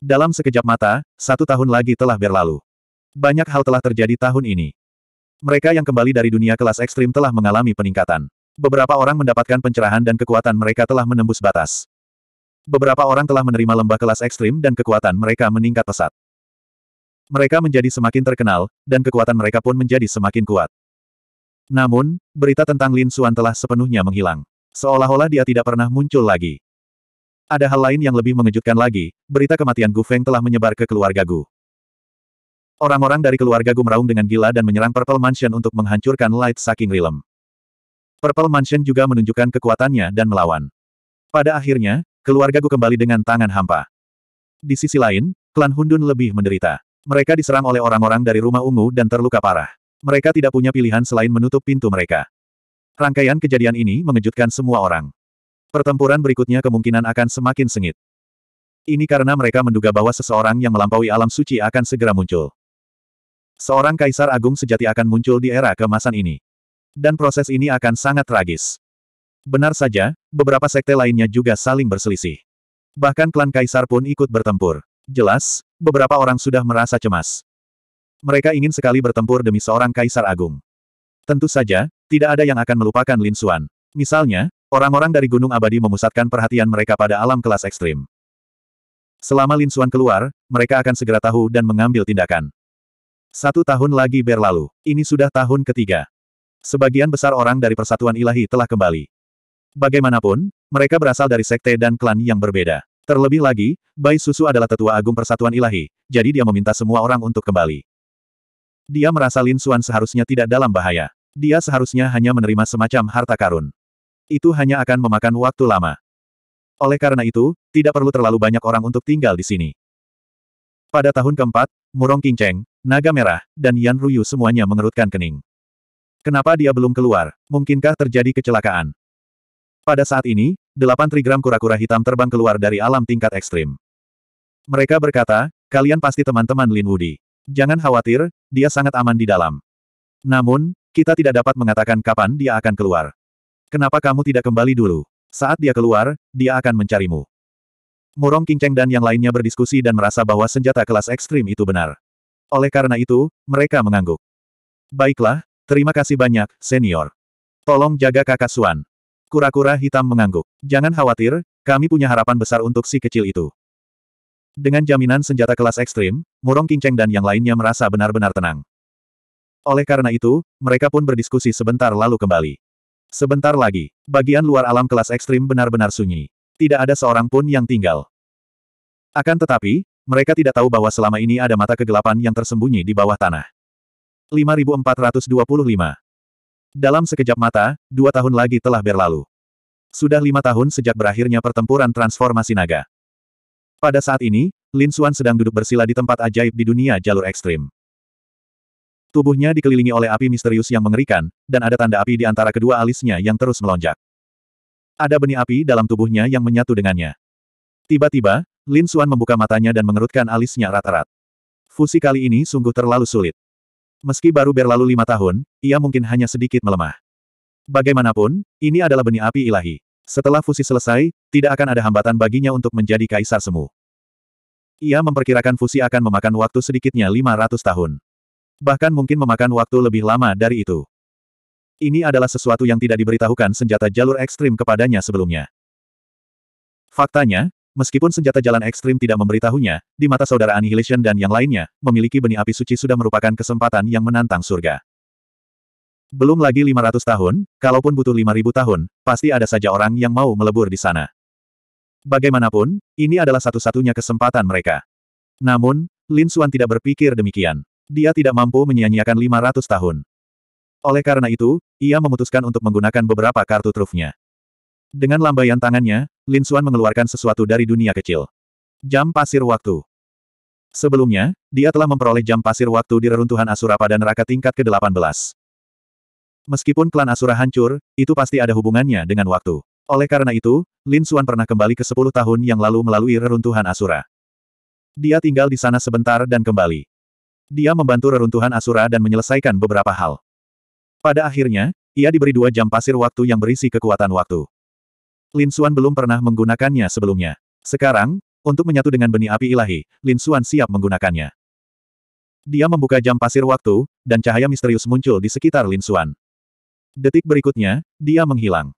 Dalam sekejap mata, satu tahun lagi telah berlalu. Banyak hal telah terjadi tahun ini. Mereka yang kembali dari dunia kelas ekstrim telah mengalami peningkatan. Beberapa orang mendapatkan pencerahan dan kekuatan mereka telah menembus batas. Beberapa orang telah menerima lembah kelas ekstrim dan kekuatan mereka meningkat pesat. Mereka menjadi semakin terkenal, dan kekuatan mereka pun menjadi semakin kuat. Namun, berita tentang Lin Xuan telah sepenuhnya menghilang. Seolah-olah dia tidak pernah muncul lagi. Ada hal lain yang lebih mengejutkan lagi, berita kematian Gu Feng telah menyebar ke keluarga Gu. Orang-orang dari keluarga Gu meraung dengan gila dan menyerang Purple Mansion untuk menghancurkan Light Saking Realm. Purple Mansion juga menunjukkan kekuatannya dan melawan. Pada akhirnya, keluarga Gu kembali dengan tangan hampa. Di sisi lain, klan Hundun lebih menderita. Mereka diserang oleh orang-orang dari rumah ungu dan terluka parah. Mereka tidak punya pilihan selain menutup pintu mereka. Rangkaian kejadian ini mengejutkan semua orang. Pertempuran berikutnya kemungkinan akan semakin sengit. Ini karena mereka menduga bahwa seseorang yang melampaui alam suci akan segera muncul. Seorang kaisar agung sejati akan muncul di era kemasan ini dan proses ini akan sangat tragis. Benar saja, beberapa sekte lainnya juga saling berselisih. Bahkan klan kaisar pun ikut bertempur. Jelas, beberapa orang sudah merasa cemas. Mereka ingin sekali bertempur demi seorang kaisar agung. Tentu saja, tidak ada yang akan melupakan Lin Xuan. Misalnya, orang-orang dari Gunung Abadi memusatkan perhatian mereka pada alam kelas ekstrim. Selama Lin Xuan keluar, mereka akan segera tahu dan mengambil tindakan. Satu tahun lagi berlalu. Ini sudah tahun ketiga sebagian besar orang dari persatuan ilahi telah kembali. Bagaimanapun, mereka berasal dari sekte dan klan yang berbeda. Terlebih lagi, Bai Susu adalah tetua agung persatuan ilahi, jadi dia meminta semua orang untuk kembali. Dia merasa Lin Xuan seharusnya tidak dalam bahaya. Dia seharusnya hanya menerima semacam harta karun. Itu hanya akan memakan waktu lama. Oleh karena itu, tidak perlu terlalu banyak orang untuk tinggal di sini. Pada tahun keempat, Murong King Cheng, Naga Merah, dan Yan Ruyu semuanya mengerutkan kening. Kenapa dia belum keluar? Mungkinkah terjadi kecelakaan? Pada saat ini, delapan trigram kura-kura hitam terbang keluar dari alam tingkat ekstrim. Mereka berkata, kalian pasti teman-teman Lin Wudi. Jangan khawatir, dia sangat aman di dalam. Namun, kita tidak dapat mengatakan kapan dia akan keluar. Kenapa kamu tidak kembali dulu? Saat dia keluar, dia akan mencarimu. Murong Kinceng dan yang lainnya berdiskusi dan merasa bahwa senjata kelas ekstrim itu benar. Oleh karena itu, mereka mengangguk. Baiklah, Terima kasih banyak, senior. Tolong jaga kakak Suan. Kura-kura hitam mengangguk. Jangan khawatir, kami punya harapan besar untuk si kecil itu. Dengan jaminan senjata kelas ekstrim, Murong Kinceng dan yang lainnya merasa benar-benar tenang. Oleh karena itu, mereka pun berdiskusi sebentar lalu kembali. Sebentar lagi, bagian luar alam kelas ekstrim benar-benar sunyi. Tidak ada seorang pun yang tinggal. Akan tetapi, mereka tidak tahu bahwa selama ini ada mata kegelapan yang tersembunyi di bawah tanah. 5425. Dalam sekejap mata, dua tahun lagi telah berlalu. Sudah lima tahun sejak berakhirnya pertempuran transformasi naga. Pada saat ini, Lin Xuan sedang duduk bersila di tempat ajaib di dunia jalur ekstrim. Tubuhnya dikelilingi oleh api misterius yang mengerikan, dan ada tanda api di antara kedua alisnya yang terus melonjak. Ada benih api dalam tubuhnya yang menyatu dengannya. Tiba-tiba, Lin Xuan membuka matanya dan mengerutkan alisnya rata rata Fusi kali ini sungguh terlalu sulit. Meski baru berlalu lima tahun, ia mungkin hanya sedikit melemah. Bagaimanapun, ini adalah benih api ilahi. Setelah fusi selesai, tidak akan ada hambatan baginya untuk menjadi kaisar semu. Ia memperkirakan fusi akan memakan waktu sedikitnya 500 tahun. Bahkan mungkin memakan waktu lebih lama dari itu. Ini adalah sesuatu yang tidak diberitahukan senjata jalur ekstrim kepadanya sebelumnya. Faktanya, Meskipun senjata jalan ekstrim tidak memberitahunya, di mata saudara Annihilation dan yang lainnya, memiliki benih api suci sudah merupakan kesempatan yang menantang surga. Belum lagi 500 tahun, kalaupun butuh 5000 tahun, pasti ada saja orang yang mau melebur di sana. Bagaimanapun, ini adalah satu-satunya kesempatan mereka. Namun, Lin Xuan tidak berpikir demikian. Dia tidak mampu menyia-nyiakan 500 tahun. Oleh karena itu, ia memutuskan untuk menggunakan beberapa kartu trufnya. Dengan lambaian tangannya, Lin Xuan mengeluarkan sesuatu dari dunia kecil. Jam pasir waktu. Sebelumnya, dia telah memperoleh jam pasir waktu di reruntuhan Asura pada neraka tingkat ke-18. Meskipun klan Asura hancur, itu pasti ada hubungannya dengan waktu. Oleh karena itu, Lin Xuan pernah kembali ke 10 tahun yang lalu melalui reruntuhan Asura. Dia tinggal di sana sebentar dan kembali. Dia membantu reruntuhan Asura dan menyelesaikan beberapa hal. Pada akhirnya, ia diberi dua jam pasir waktu yang berisi kekuatan waktu. Lin Xuan belum pernah menggunakannya sebelumnya. Sekarang, untuk menyatu dengan benih api ilahi, Lin Xuan siap menggunakannya. Dia membuka jam pasir waktu, dan cahaya misterius muncul di sekitar Lin Xuan. Detik berikutnya, dia menghilang.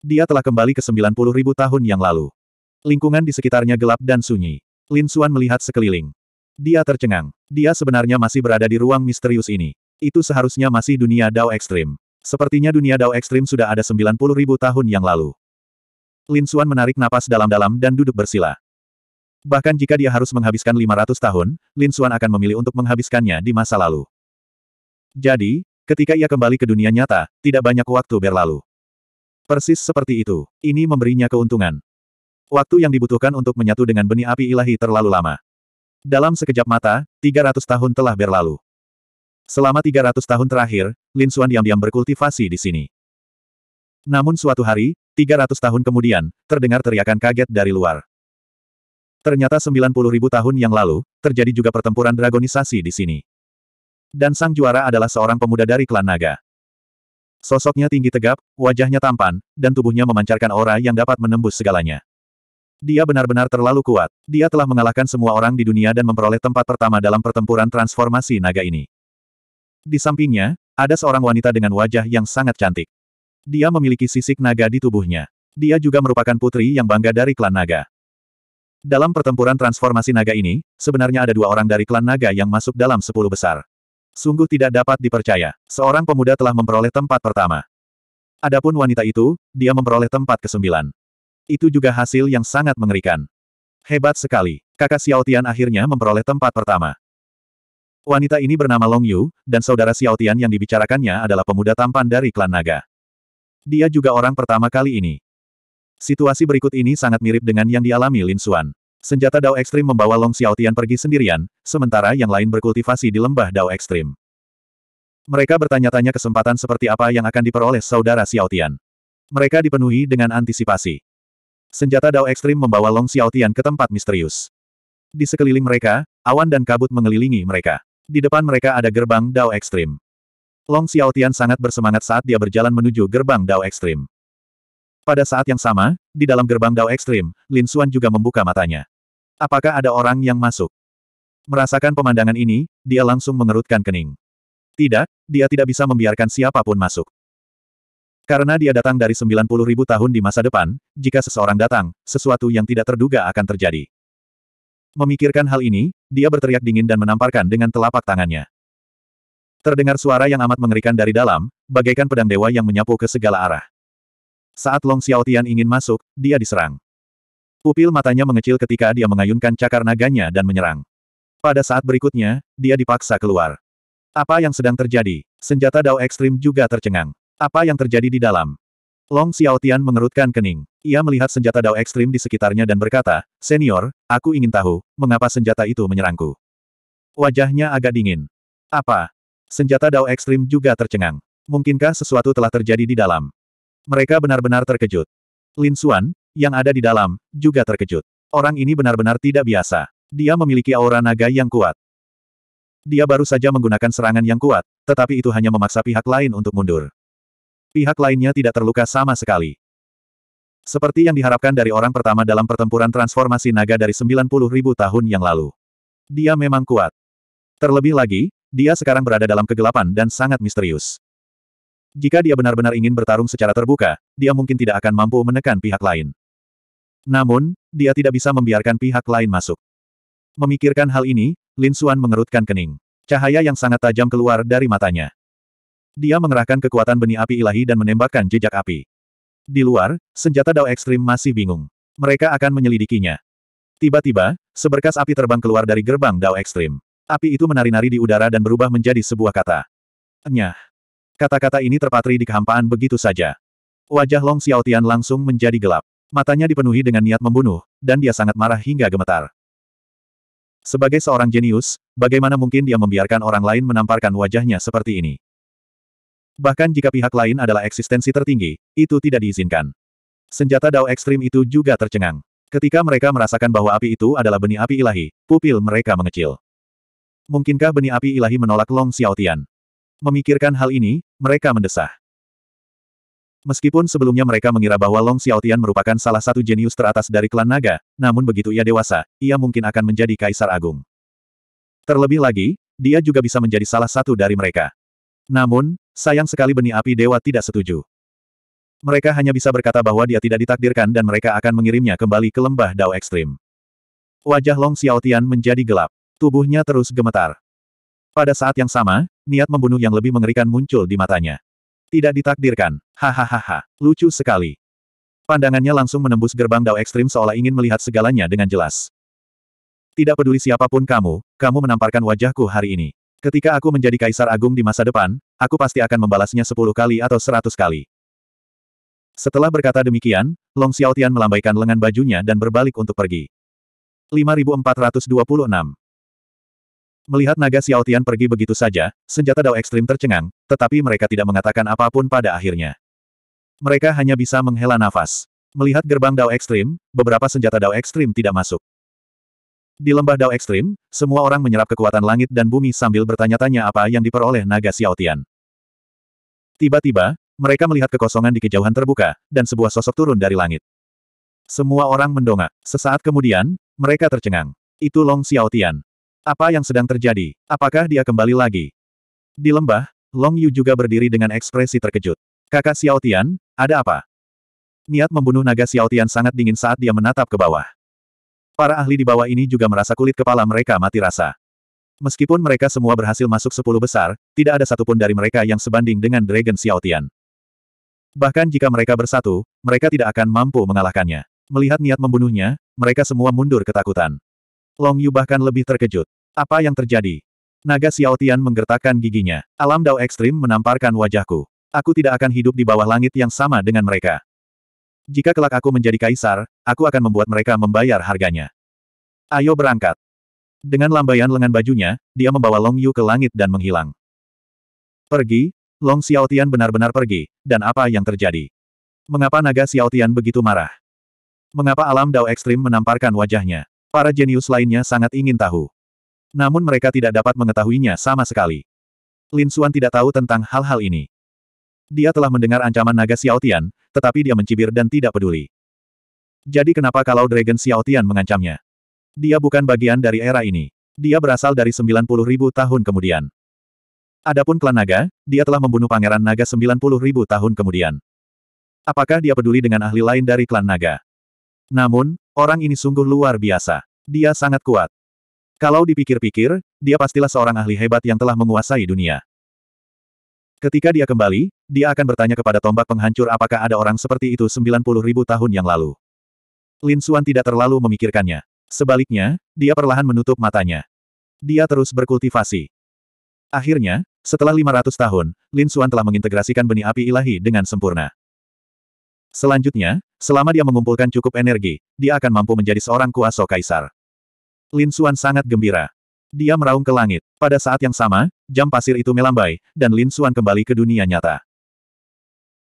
Dia telah kembali ke 90 ribu tahun yang lalu. Lingkungan di sekitarnya gelap dan sunyi. Lin Xuan melihat sekeliling. Dia tercengang. Dia sebenarnya masih berada di ruang misterius ini. Itu seharusnya masih dunia Dao Ekstrim. Sepertinya dunia Dao Ekstrim sudah ada 90 ribu tahun yang lalu. Lin Xuan menarik napas dalam-dalam dan duduk bersila. Bahkan jika dia harus menghabiskan 500 tahun, Lin Xuan akan memilih untuk menghabiskannya di masa lalu. Jadi, ketika ia kembali ke dunia nyata, tidak banyak waktu berlalu. Persis seperti itu, ini memberinya keuntungan. Waktu yang dibutuhkan untuk menyatu dengan benih api ilahi terlalu lama. Dalam sekejap mata, 300 tahun telah berlalu. Selama 300 tahun terakhir, Lin Xuan diam-diam berkultivasi di sini. Namun suatu hari, 300 tahun kemudian, terdengar teriakan kaget dari luar. Ternyata 90 ribu tahun yang lalu, terjadi juga pertempuran dragonisasi di sini. Dan sang juara adalah seorang pemuda dari klan naga. Sosoknya tinggi tegap, wajahnya tampan, dan tubuhnya memancarkan aura yang dapat menembus segalanya. Dia benar-benar terlalu kuat. Dia telah mengalahkan semua orang di dunia dan memperoleh tempat pertama dalam pertempuran transformasi naga ini. Di sampingnya, ada seorang wanita dengan wajah yang sangat cantik. Dia memiliki sisik naga di tubuhnya. Dia juga merupakan putri yang bangga dari klan naga. Dalam pertempuran transformasi naga ini, sebenarnya ada dua orang dari klan naga yang masuk dalam sepuluh besar. Sungguh tidak dapat dipercaya, seorang pemuda telah memperoleh tempat pertama. Adapun wanita itu, dia memperoleh tempat kesembilan. Itu juga hasil yang sangat mengerikan. Hebat sekali, kakak Xiao Tian akhirnya memperoleh tempat pertama. Wanita ini bernama Long Yu, dan saudara Xiao Tian yang dibicarakannya adalah pemuda tampan dari klan naga. Dia juga orang pertama kali ini. Situasi berikut ini sangat mirip dengan yang dialami Lin Xuan. Senjata Dao Ekstrim membawa Long Xiaotian pergi sendirian, sementara yang lain berkultivasi di lembah Dao Ekstrim. Mereka bertanya-tanya kesempatan seperti apa yang akan diperoleh saudara Xiaotian. Mereka dipenuhi dengan antisipasi. Senjata Dao Ekstrim membawa Long Xiaotian ke tempat misterius. Di sekeliling mereka, awan dan kabut mengelilingi mereka. Di depan mereka ada gerbang Dao Ekstrim. Long Xiaotian sangat bersemangat saat dia berjalan menuju gerbang Dao Ekstrim. Pada saat yang sama, di dalam gerbang Dao Ekstrim, Lin Xuan juga membuka matanya. Apakah ada orang yang masuk? Merasakan pemandangan ini, dia langsung mengerutkan kening. Tidak, dia tidak bisa membiarkan siapapun masuk. Karena dia datang dari 90 ribu tahun di masa depan, jika seseorang datang, sesuatu yang tidak terduga akan terjadi. Memikirkan hal ini, dia berteriak dingin dan menamparkan dengan telapak tangannya. Terdengar suara yang amat mengerikan dari dalam, bagaikan pedang dewa yang menyapu ke segala arah. Saat Long Xiaotian ingin masuk, dia diserang. Pupil matanya mengecil ketika dia mengayunkan cakar naganya dan menyerang. Pada saat berikutnya, dia dipaksa keluar. Apa yang sedang terjadi? Senjata Dao Ekstrim juga tercengang. Apa yang terjadi di dalam? Long Xiaotian mengerutkan kening. Ia melihat senjata Dao Ekstrim di sekitarnya dan berkata, Senior, aku ingin tahu, mengapa senjata itu menyerangku. Wajahnya agak dingin. Apa? Senjata Dao Ekstrim juga tercengang. Mungkinkah sesuatu telah terjadi di dalam? Mereka benar-benar terkejut. Lin Xuan, yang ada di dalam, juga terkejut. Orang ini benar-benar tidak biasa. Dia memiliki aura naga yang kuat. Dia baru saja menggunakan serangan yang kuat, tetapi itu hanya memaksa pihak lain untuk mundur. Pihak lainnya tidak terluka sama sekali. Seperti yang diharapkan dari orang pertama dalam pertempuran transformasi naga dari 90.000 tahun yang lalu. Dia memang kuat. Terlebih lagi, dia sekarang berada dalam kegelapan dan sangat misterius. Jika dia benar-benar ingin bertarung secara terbuka, dia mungkin tidak akan mampu menekan pihak lain. Namun, dia tidak bisa membiarkan pihak lain masuk. Memikirkan hal ini, Lin Suan mengerutkan kening. Cahaya yang sangat tajam keluar dari matanya. Dia mengerahkan kekuatan benih api ilahi dan menembakkan jejak api. Di luar, senjata Dao Ekstrim masih bingung. Mereka akan menyelidikinya. Tiba-tiba, seberkas api terbang keluar dari gerbang Dao Ekstrim. Api itu menari-nari di udara dan berubah menjadi sebuah kata. Nyah. Kata-kata ini terpatri di kehampaan begitu saja. Wajah Long Xiaotian langsung menjadi gelap. Matanya dipenuhi dengan niat membunuh, dan dia sangat marah hingga gemetar. Sebagai seorang jenius, bagaimana mungkin dia membiarkan orang lain menamparkan wajahnya seperti ini? Bahkan jika pihak lain adalah eksistensi tertinggi, itu tidak diizinkan. Senjata dao ekstrim itu juga tercengang. Ketika mereka merasakan bahwa api itu adalah benih api ilahi, pupil mereka mengecil. Mungkinkah benih api ilahi menolak Long Xiaotian? Memikirkan hal ini, mereka mendesah. Meskipun sebelumnya mereka mengira bahwa Long Xiaotian merupakan salah satu jenius teratas dari klan naga, namun begitu ia dewasa, ia mungkin akan menjadi kaisar agung. Terlebih lagi, dia juga bisa menjadi salah satu dari mereka. Namun, sayang sekali benih api dewa tidak setuju. Mereka hanya bisa berkata bahwa dia tidak ditakdirkan dan mereka akan mengirimnya kembali ke lembah Dao Ekstrim. Wajah Long Xiaotian menjadi gelap. Tubuhnya terus gemetar. Pada saat yang sama, niat membunuh yang lebih mengerikan muncul di matanya. Tidak ditakdirkan. Hahaha. Lucu sekali. Pandangannya langsung menembus gerbang dao ekstrim seolah ingin melihat segalanya dengan jelas. Tidak peduli siapapun kamu, kamu menamparkan wajahku hari ini. Ketika aku menjadi kaisar agung di masa depan, aku pasti akan membalasnya sepuluh kali atau seratus kali. Setelah berkata demikian, Long Xiaotian melambaikan lengan bajunya dan berbalik untuk pergi. 5426 Melihat naga Xiaotian pergi begitu saja, senjata Dao Ekstrim tercengang, tetapi mereka tidak mengatakan apapun pada akhirnya. Mereka hanya bisa menghela nafas. Melihat gerbang Dao Ekstrim, beberapa senjata Dao Ekstrim tidak masuk. Di lembah Dao Ekstrim, semua orang menyerap kekuatan langit dan bumi sambil bertanya-tanya apa yang diperoleh naga Xiaotian. Tiba-tiba, mereka melihat kekosongan di kejauhan terbuka, dan sebuah sosok turun dari langit. Semua orang mendongak. Sesaat kemudian, mereka tercengang. Itu Long Xiaotian. Apa yang sedang terjadi? Apakah dia kembali lagi? Di lembah, Long Yu juga berdiri dengan ekspresi terkejut. Kakak Xiao Tian, ada apa? Niat membunuh naga Xiao Tian sangat dingin saat dia menatap ke bawah. Para ahli di bawah ini juga merasa kulit kepala mereka mati rasa. Meskipun mereka semua berhasil masuk sepuluh besar, tidak ada satupun dari mereka yang sebanding dengan Dragon Xiao Tian. Bahkan jika mereka bersatu, mereka tidak akan mampu mengalahkannya. Melihat niat membunuhnya, mereka semua mundur ketakutan. Long Yu bahkan lebih terkejut. Apa yang terjadi? Naga Xiao Tian menggertakkan giginya. Alam dao ekstrim menamparkan wajahku. Aku tidak akan hidup di bawah langit yang sama dengan mereka. Jika kelak aku menjadi kaisar, aku akan membuat mereka membayar harganya. Ayo berangkat. Dengan lambaian lengan bajunya, dia membawa Long Yu ke langit dan menghilang. Pergi, Long Xiao Tian benar-benar pergi, dan apa yang terjadi? Mengapa naga Xiao Tian begitu marah? Mengapa alam dao ekstrim menamparkan wajahnya? Para jenius lainnya sangat ingin tahu. Namun mereka tidak dapat mengetahuinya sama sekali. Lin Suan tidak tahu tentang hal-hal ini. Dia telah mendengar ancaman naga Xiaotian, tetapi dia mencibir dan tidak peduli. Jadi kenapa kalau Dragon Xiaotian mengancamnya? Dia bukan bagian dari era ini. Dia berasal dari 90.000 tahun kemudian. Adapun klan naga, dia telah membunuh pangeran naga 90.000 tahun kemudian. Apakah dia peduli dengan ahli lain dari klan naga? Namun, Orang ini sungguh luar biasa. Dia sangat kuat. Kalau dipikir-pikir, dia pastilah seorang ahli hebat yang telah menguasai dunia. Ketika dia kembali, dia akan bertanya kepada tombak penghancur apakah ada orang seperti itu 90 ribu tahun yang lalu. Lin Xuan tidak terlalu memikirkannya. Sebaliknya, dia perlahan menutup matanya. Dia terus berkultivasi. Akhirnya, setelah 500 tahun, Lin Xuan telah mengintegrasikan benih api ilahi dengan sempurna. Selanjutnya, Selama dia mengumpulkan cukup energi, dia akan mampu menjadi seorang kuasa kaisar. Lin Xuan sangat gembira. Dia meraung ke langit. Pada saat yang sama, jam pasir itu melambai, dan Lin Xuan kembali ke dunia nyata.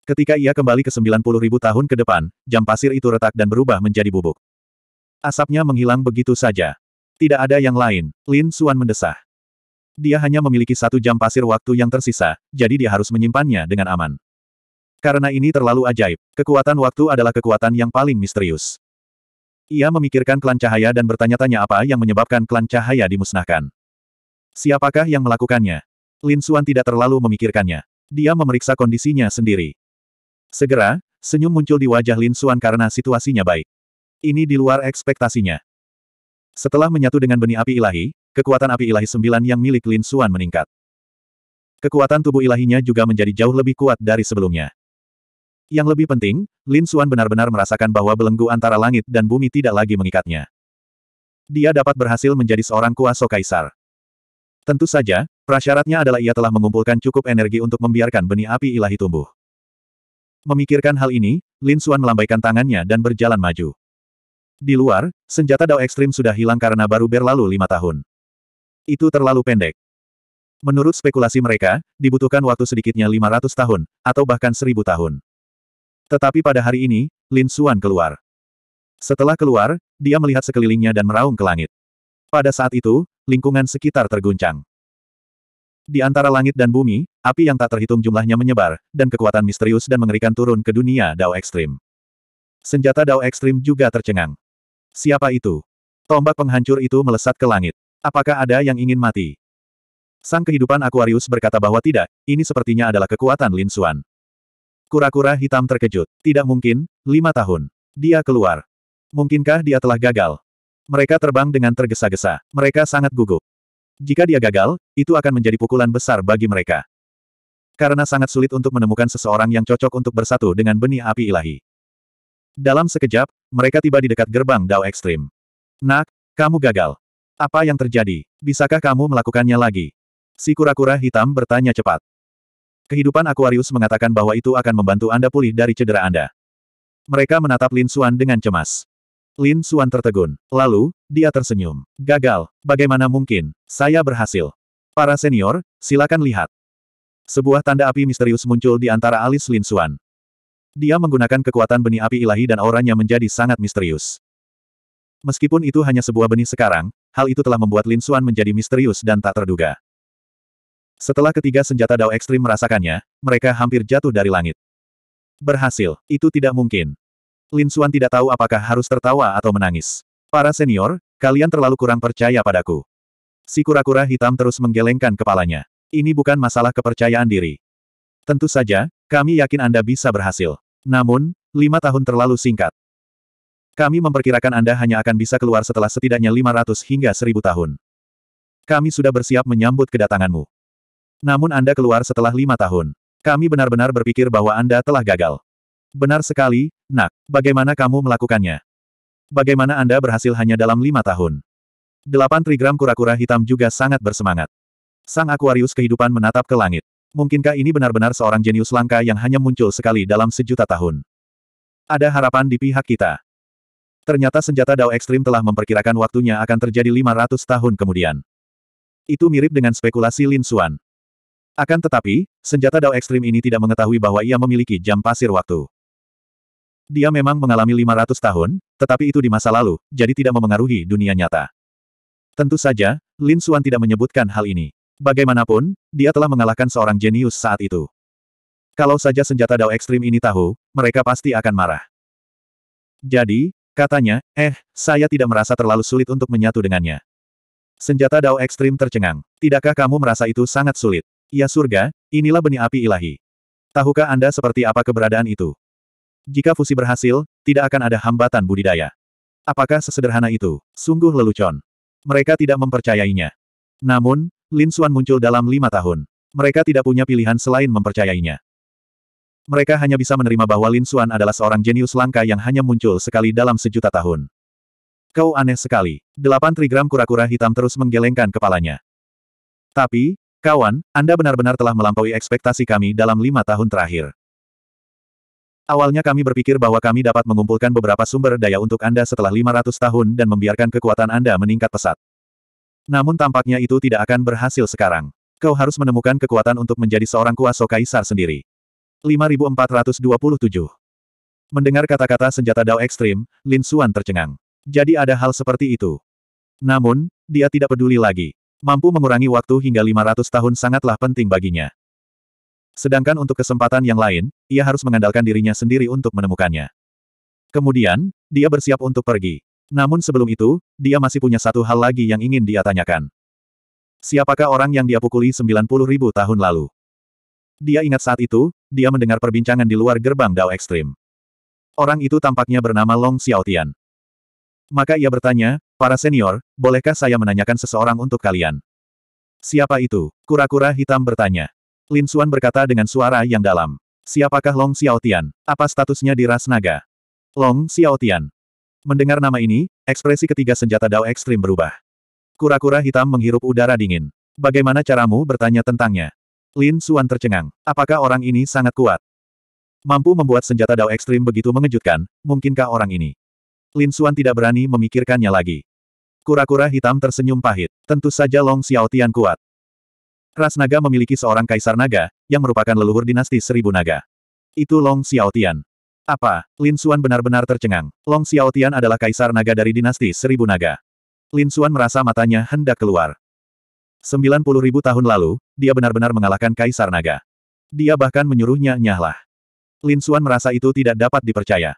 Ketika ia kembali ke 90 ribu tahun ke depan, jam pasir itu retak dan berubah menjadi bubuk. Asapnya menghilang begitu saja. Tidak ada yang lain, Lin Xuan mendesah. Dia hanya memiliki satu jam pasir waktu yang tersisa, jadi dia harus menyimpannya dengan aman. Karena ini terlalu ajaib, kekuatan waktu adalah kekuatan yang paling misterius. Ia memikirkan klan cahaya dan bertanya-tanya apa yang menyebabkan klan cahaya dimusnahkan. Siapakah yang melakukannya? Lin Xuan tidak terlalu memikirkannya. Dia memeriksa kondisinya sendiri. Segera, senyum muncul di wajah Lin Xuan karena situasinya baik. Ini di luar ekspektasinya. Setelah menyatu dengan benih api ilahi, kekuatan api ilahi sembilan yang milik Lin Xuan meningkat. Kekuatan tubuh ilahinya juga menjadi jauh lebih kuat dari sebelumnya. Yang lebih penting, Lin Xuan benar-benar merasakan bahwa belenggu antara langit dan bumi tidak lagi mengikatnya. Dia dapat berhasil menjadi seorang kuasa kaisar. Tentu saja, prasyaratnya adalah ia telah mengumpulkan cukup energi untuk membiarkan benih api ilahi tumbuh. Memikirkan hal ini, Lin Xuan melambaikan tangannya dan berjalan maju. Di luar, senjata Dao Ekstrim sudah hilang karena baru berlalu lima tahun. Itu terlalu pendek. Menurut spekulasi mereka, dibutuhkan waktu sedikitnya 500 tahun, atau bahkan 1000 tahun. Tetapi pada hari ini, Lin Xuan keluar. Setelah keluar, dia melihat sekelilingnya dan meraung ke langit. Pada saat itu, lingkungan sekitar terguncang. Di antara langit dan bumi, api yang tak terhitung jumlahnya menyebar, dan kekuatan misterius dan mengerikan turun ke dunia Dao Ekstrim. Senjata Dao Ekstrim juga tercengang. Siapa itu? Tombak penghancur itu melesat ke langit. Apakah ada yang ingin mati? Sang kehidupan Aquarius berkata bahwa tidak, ini sepertinya adalah kekuatan Lin Xuan. Kura-kura hitam terkejut. Tidak mungkin, lima tahun. Dia keluar. Mungkinkah dia telah gagal? Mereka terbang dengan tergesa-gesa. Mereka sangat gugup. Jika dia gagal, itu akan menjadi pukulan besar bagi mereka. Karena sangat sulit untuk menemukan seseorang yang cocok untuk bersatu dengan benih api ilahi. Dalam sekejap, mereka tiba di dekat gerbang Dao Ekstrim. Nak, kamu gagal. Apa yang terjadi? Bisakah kamu melakukannya lagi? Si kura-kura hitam bertanya cepat. Kehidupan Aquarius mengatakan bahwa itu akan membantu Anda pulih dari cedera Anda. Mereka menatap Lin Xuan dengan cemas. Lin Xuan tertegun. Lalu, dia tersenyum. Gagal. Bagaimana mungkin? Saya berhasil. Para senior, silakan lihat. Sebuah tanda api misterius muncul di antara alis Lin Xuan. Dia menggunakan kekuatan benih api ilahi dan auranya menjadi sangat misterius. Meskipun itu hanya sebuah benih sekarang, hal itu telah membuat Lin Xuan menjadi misterius dan tak terduga. Setelah ketiga senjata Dao Ekstrim merasakannya, mereka hampir jatuh dari langit. Berhasil, itu tidak mungkin. Lin Xuan tidak tahu apakah harus tertawa atau menangis. Para senior, kalian terlalu kurang percaya padaku. Si kura-kura hitam terus menggelengkan kepalanya. Ini bukan masalah kepercayaan diri. Tentu saja, kami yakin Anda bisa berhasil. Namun, lima tahun terlalu singkat. Kami memperkirakan Anda hanya akan bisa keluar setelah setidaknya 500 hingga 1000 tahun. Kami sudah bersiap menyambut kedatanganmu. Namun Anda keluar setelah lima tahun. Kami benar-benar berpikir bahwa Anda telah gagal. Benar sekali, nak. Bagaimana kamu melakukannya? Bagaimana Anda berhasil hanya dalam lima tahun? Delapan trigram kura-kura hitam juga sangat bersemangat. Sang Aquarius kehidupan menatap ke langit. Mungkinkah ini benar-benar seorang jenius langka yang hanya muncul sekali dalam sejuta tahun? Ada harapan di pihak kita. Ternyata senjata Dao Ekstrim telah memperkirakan waktunya akan terjadi 500 tahun kemudian. Itu mirip dengan spekulasi Lin Xuan. Akan tetapi, senjata Dao Ekstrim ini tidak mengetahui bahwa ia memiliki jam pasir waktu. Dia memang mengalami 500 tahun, tetapi itu di masa lalu, jadi tidak memengaruhi dunia nyata. Tentu saja, Lin Xuan tidak menyebutkan hal ini. Bagaimanapun, dia telah mengalahkan seorang jenius saat itu. Kalau saja senjata Dao Ekstrim ini tahu, mereka pasti akan marah. Jadi, katanya, eh, saya tidak merasa terlalu sulit untuk menyatu dengannya. Senjata Dao Ekstrim tercengang. Tidakkah kamu merasa itu sangat sulit? Ya surga, inilah benih api ilahi. Tahukah Anda seperti apa keberadaan itu? Jika fusi berhasil, tidak akan ada hambatan budidaya. Apakah sesederhana itu? Sungguh lelucon. Mereka tidak mempercayainya. Namun, Lin Xuan muncul dalam lima tahun. Mereka tidak punya pilihan selain mempercayainya. Mereka hanya bisa menerima bahwa Lin Xuan adalah seorang jenius langka yang hanya muncul sekali dalam sejuta tahun. Kau aneh sekali. Delapan trigram kura-kura hitam terus menggelengkan kepalanya. Tapi, Kawan, Anda benar-benar telah melampaui ekspektasi kami dalam lima tahun terakhir. Awalnya kami berpikir bahwa kami dapat mengumpulkan beberapa sumber daya untuk Anda setelah 500 tahun dan membiarkan kekuatan Anda meningkat pesat. Namun tampaknya itu tidak akan berhasil sekarang. Kau harus menemukan kekuatan untuk menjadi seorang kuasa kaisar sendiri. 5427 Mendengar kata-kata senjata Dao ekstrim, Lin Xuan tercengang. Jadi ada hal seperti itu. Namun, dia tidak peduli lagi. Mampu mengurangi waktu hingga 500 tahun sangatlah penting baginya. Sedangkan untuk kesempatan yang lain, ia harus mengandalkan dirinya sendiri untuk menemukannya. Kemudian, dia bersiap untuk pergi. Namun sebelum itu, dia masih punya satu hal lagi yang ingin dia tanyakan. Siapakah orang yang dia pukuli 90 ribu tahun lalu? Dia ingat saat itu, dia mendengar perbincangan di luar gerbang Dao Ekstrim. Orang itu tampaknya bernama Long Xiaotian. Maka ia bertanya, para senior, bolehkah saya menanyakan seseorang untuk kalian? Siapa itu? Kura-kura hitam bertanya. Lin Suan berkata dengan suara yang dalam. Siapakah Long Xiaotian? Apa statusnya di ras naga? Long Xiaotian. Mendengar nama ini, ekspresi ketiga senjata Dao ekstrim berubah. Kura-kura hitam menghirup udara dingin. Bagaimana caramu bertanya tentangnya? Lin Suan tercengang. Apakah orang ini sangat kuat? Mampu membuat senjata Dao ekstrim begitu mengejutkan, mungkinkah orang ini? Lin Xuan tidak berani memikirkannya lagi. Kura-kura hitam tersenyum pahit. Tentu saja Long Xiaotian kuat. Ras naga memiliki seorang kaisar naga, yang merupakan leluhur dinasti seribu naga. Itu Long Xiaotian. Apa? Lin Xuan benar-benar tercengang. Long Xiaotian adalah kaisar naga dari dinasti seribu naga. Lin Xuan merasa matanya hendak keluar. 90 ribu tahun lalu, dia benar-benar mengalahkan kaisar naga. Dia bahkan menyuruhnya nyahlah. Lin Xuan merasa itu tidak dapat dipercaya.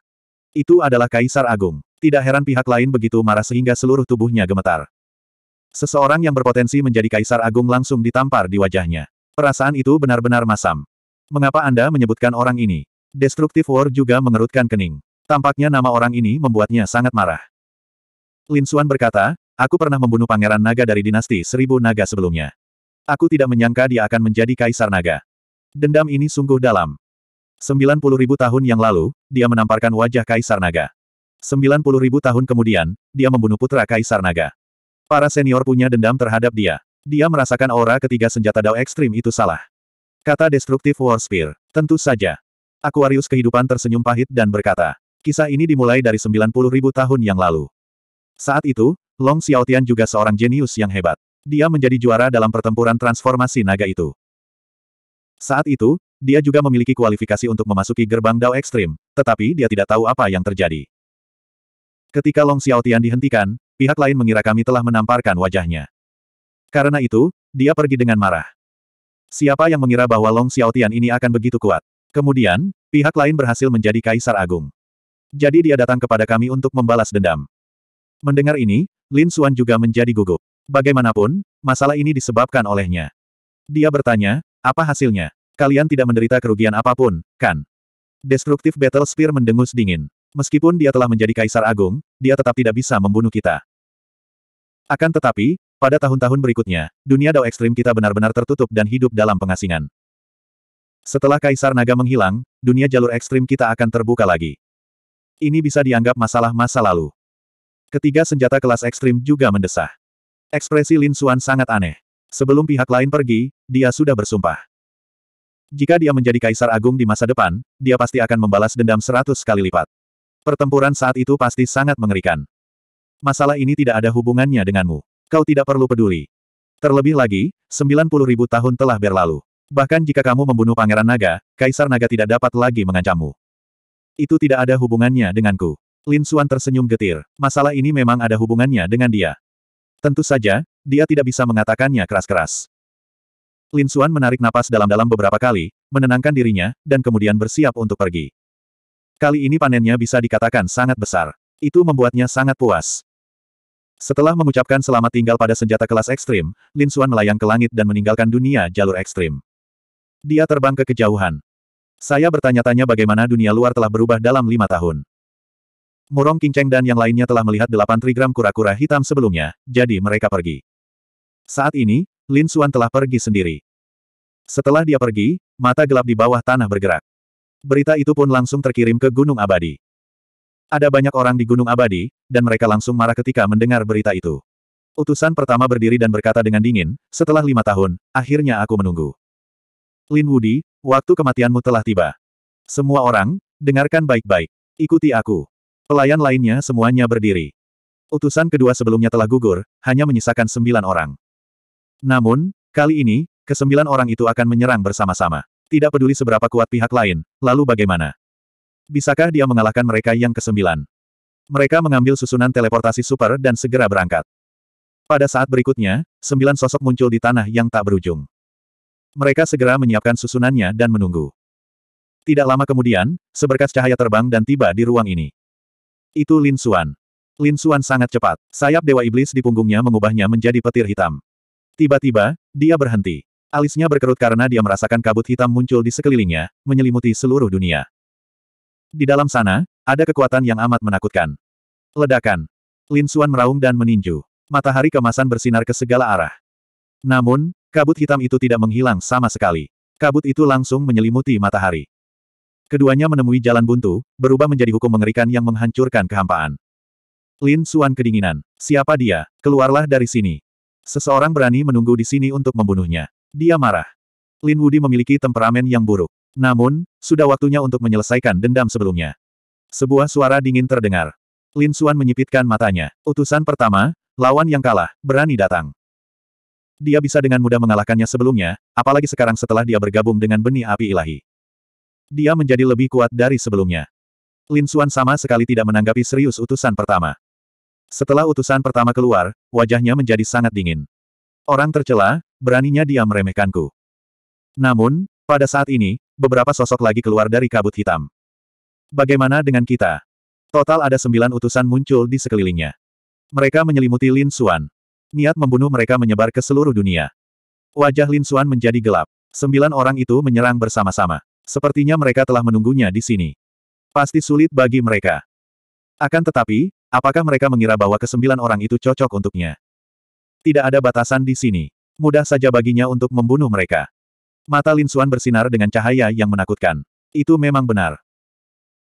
Itu adalah Kaisar Agung. Tidak heran pihak lain begitu marah sehingga seluruh tubuhnya gemetar. Seseorang yang berpotensi menjadi Kaisar Agung langsung ditampar di wajahnya. Perasaan itu benar-benar masam. Mengapa Anda menyebutkan orang ini? Destructive War juga mengerutkan kening. Tampaknya nama orang ini membuatnya sangat marah. Lin Xuan berkata, aku pernah membunuh pangeran naga dari dinasti seribu naga sebelumnya. Aku tidak menyangka dia akan menjadi kaisar naga. Dendam ini sungguh dalam. 90 ribu tahun yang lalu, dia menamparkan wajah Kaisar Naga. 90 ribu tahun kemudian, dia membunuh putra Kaisar Naga. Para senior punya dendam terhadap dia. Dia merasakan aura ketiga senjata Dao ekstrim itu salah. Kata destruktif Warspear. Tentu saja. Aquarius kehidupan tersenyum pahit dan berkata, kisah ini dimulai dari 90 ribu tahun yang lalu. Saat itu, Long Xiaotian juga seorang jenius yang hebat. Dia menjadi juara dalam pertempuran transformasi naga itu. Saat itu, dia juga memiliki kualifikasi untuk memasuki gerbang Dao Ekstrim, tetapi dia tidak tahu apa yang terjadi. Ketika Long Xiaotian dihentikan, pihak lain mengira kami telah menamparkan wajahnya. Karena itu, dia pergi dengan marah. Siapa yang mengira bahwa Long Xiaotian ini akan begitu kuat? Kemudian, pihak lain berhasil menjadi Kaisar Agung. Jadi dia datang kepada kami untuk membalas dendam. Mendengar ini, Lin Xuan juga menjadi gugup. Bagaimanapun, masalah ini disebabkan olehnya. Dia bertanya, apa hasilnya? Kalian tidak menderita kerugian apapun, kan? Destruktif Battle Spear mendengus dingin. Meskipun dia telah menjadi Kaisar Agung, dia tetap tidak bisa membunuh kita. Akan tetapi, pada tahun-tahun berikutnya, dunia Dao ekstrim kita benar-benar tertutup dan hidup dalam pengasingan. Setelah Kaisar Naga menghilang, dunia jalur ekstrim kita akan terbuka lagi. Ini bisa dianggap masalah masa lalu. Ketiga senjata kelas ekstrim juga mendesah. Ekspresi Lin Xuan sangat aneh. Sebelum pihak lain pergi, dia sudah bersumpah. Jika dia menjadi kaisar agung di masa depan, dia pasti akan membalas dendam seratus kali lipat. Pertempuran saat itu pasti sangat mengerikan. Masalah ini tidak ada hubungannya denganmu. Kau tidak perlu peduli. Terlebih lagi, 90 ribu tahun telah berlalu. Bahkan jika kamu membunuh Pangeran Naga, Kaisar Naga tidak dapat lagi mengancammu. Itu tidak ada hubungannya denganku. Lin Suan tersenyum getir. Masalah ini memang ada hubungannya dengan dia. Tentu saja, dia tidak bisa mengatakannya keras-keras. Lin Xuan menarik napas dalam-dalam beberapa kali, menenangkan dirinya, dan kemudian bersiap untuk pergi. Kali ini panennya bisa dikatakan sangat besar. Itu membuatnya sangat puas. Setelah mengucapkan selamat tinggal pada senjata kelas ekstrim, Lin Xuan melayang ke langit dan meninggalkan dunia jalur ekstrim. Dia terbang ke kejauhan. Saya bertanya-tanya bagaimana dunia luar telah berubah dalam lima tahun. Murong Kinceng dan yang lainnya telah melihat delapan trigram kura-kura hitam sebelumnya, jadi mereka pergi. Saat ini, Lin Suan telah pergi sendiri. Setelah dia pergi, mata gelap di bawah tanah bergerak. Berita itu pun langsung terkirim ke Gunung Abadi. Ada banyak orang di Gunung Abadi, dan mereka langsung marah ketika mendengar berita itu. Utusan pertama berdiri dan berkata dengan dingin, setelah lima tahun, akhirnya aku menunggu. Lin Wudi, waktu kematianmu telah tiba. Semua orang, dengarkan baik-baik. Ikuti aku. Pelayan lainnya semuanya berdiri. Utusan kedua sebelumnya telah gugur, hanya menyisakan sembilan orang. Namun, kali ini, kesembilan orang itu akan menyerang bersama-sama. Tidak peduli seberapa kuat pihak lain, lalu bagaimana? Bisakah dia mengalahkan mereka yang kesembilan? Mereka mengambil susunan teleportasi super dan segera berangkat. Pada saat berikutnya, sembilan sosok muncul di tanah yang tak berujung. Mereka segera menyiapkan susunannya dan menunggu. Tidak lama kemudian, seberkas cahaya terbang dan tiba di ruang ini. Itu Lin Suan Lin Suan sangat cepat. Sayap Dewa Iblis di punggungnya mengubahnya menjadi petir hitam. Tiba-tiba, dia berhenti. Alisnya berkerut karena dia merasakan kabut hitam muncul di sekelilingnya, menyelimuti seluruh dunia. Di dalam sana, ada kekuatan yang amat menakutkan. Ledakan. Lin Xuan meraung dan meninju. Matahari kemasan bersinar ke segala arah. Namun, kabut hitam itu tidak menghilang sama sekali. Kabut itu langsung menyelimuti matahari. Keduanya menemui jalan buntu, berubah menjadi hukum mengerikan yang menghancurkan kehampaan. Lin Xuan kedinginan. Siapa dia? Keluarlah dari sini. Seseorang berani menunggu di sini untuk membunuhnya. Dia marah. Lin Wudi memiliki temperamen yang buruk. Namun, sudah waktunya untuk menyelesaikan dendam sebelumnya. Sebuah suara dingin terdengar. Lin Xuan menyipitkan matanya. Utusan pertama, lawan yang kalah, berani datang. Dia bisa dengan mudah mengalahkannya sebelumnya, apalagi sekarang setelah dia bergabung dengan benih api ilahi. Dia menjadi lebih kuat dari sebelumnya. Lin Xuan sama sekali tidak menanggapi serius utusan pertama. Setelah utusan pertama keluar, wajahnya menjadi sangat dingin. Orang tercela, beraninya dia meremehkanku. Namun, pada saat ini, beberapa sosok lagi keluar dari kabut hitam. Bagaimana dengan kita? Total ada sembilan utusan muncul di sekelilingnya. Mereka menyelimuti Lin Xuan. Niat membunuh mereka menyebar ke seluruh dunia. Wajah Lin Xuan menjadi gelap. Sembilan orang itu menyerang bersama-sama. Sepertinya mereka telah menunggunya di sini. Pasti sulit bagi mereka. Akan tetapi, Apakah mereka mengira bahwa kesembilan orang itu cocok untuknya? Tidak ada batasan di sini. Mudah saja baginya untuk membunuh mereka. Mata Lin Xuan bersinar dengan cahaya yang menakutkan. Itu memang benar.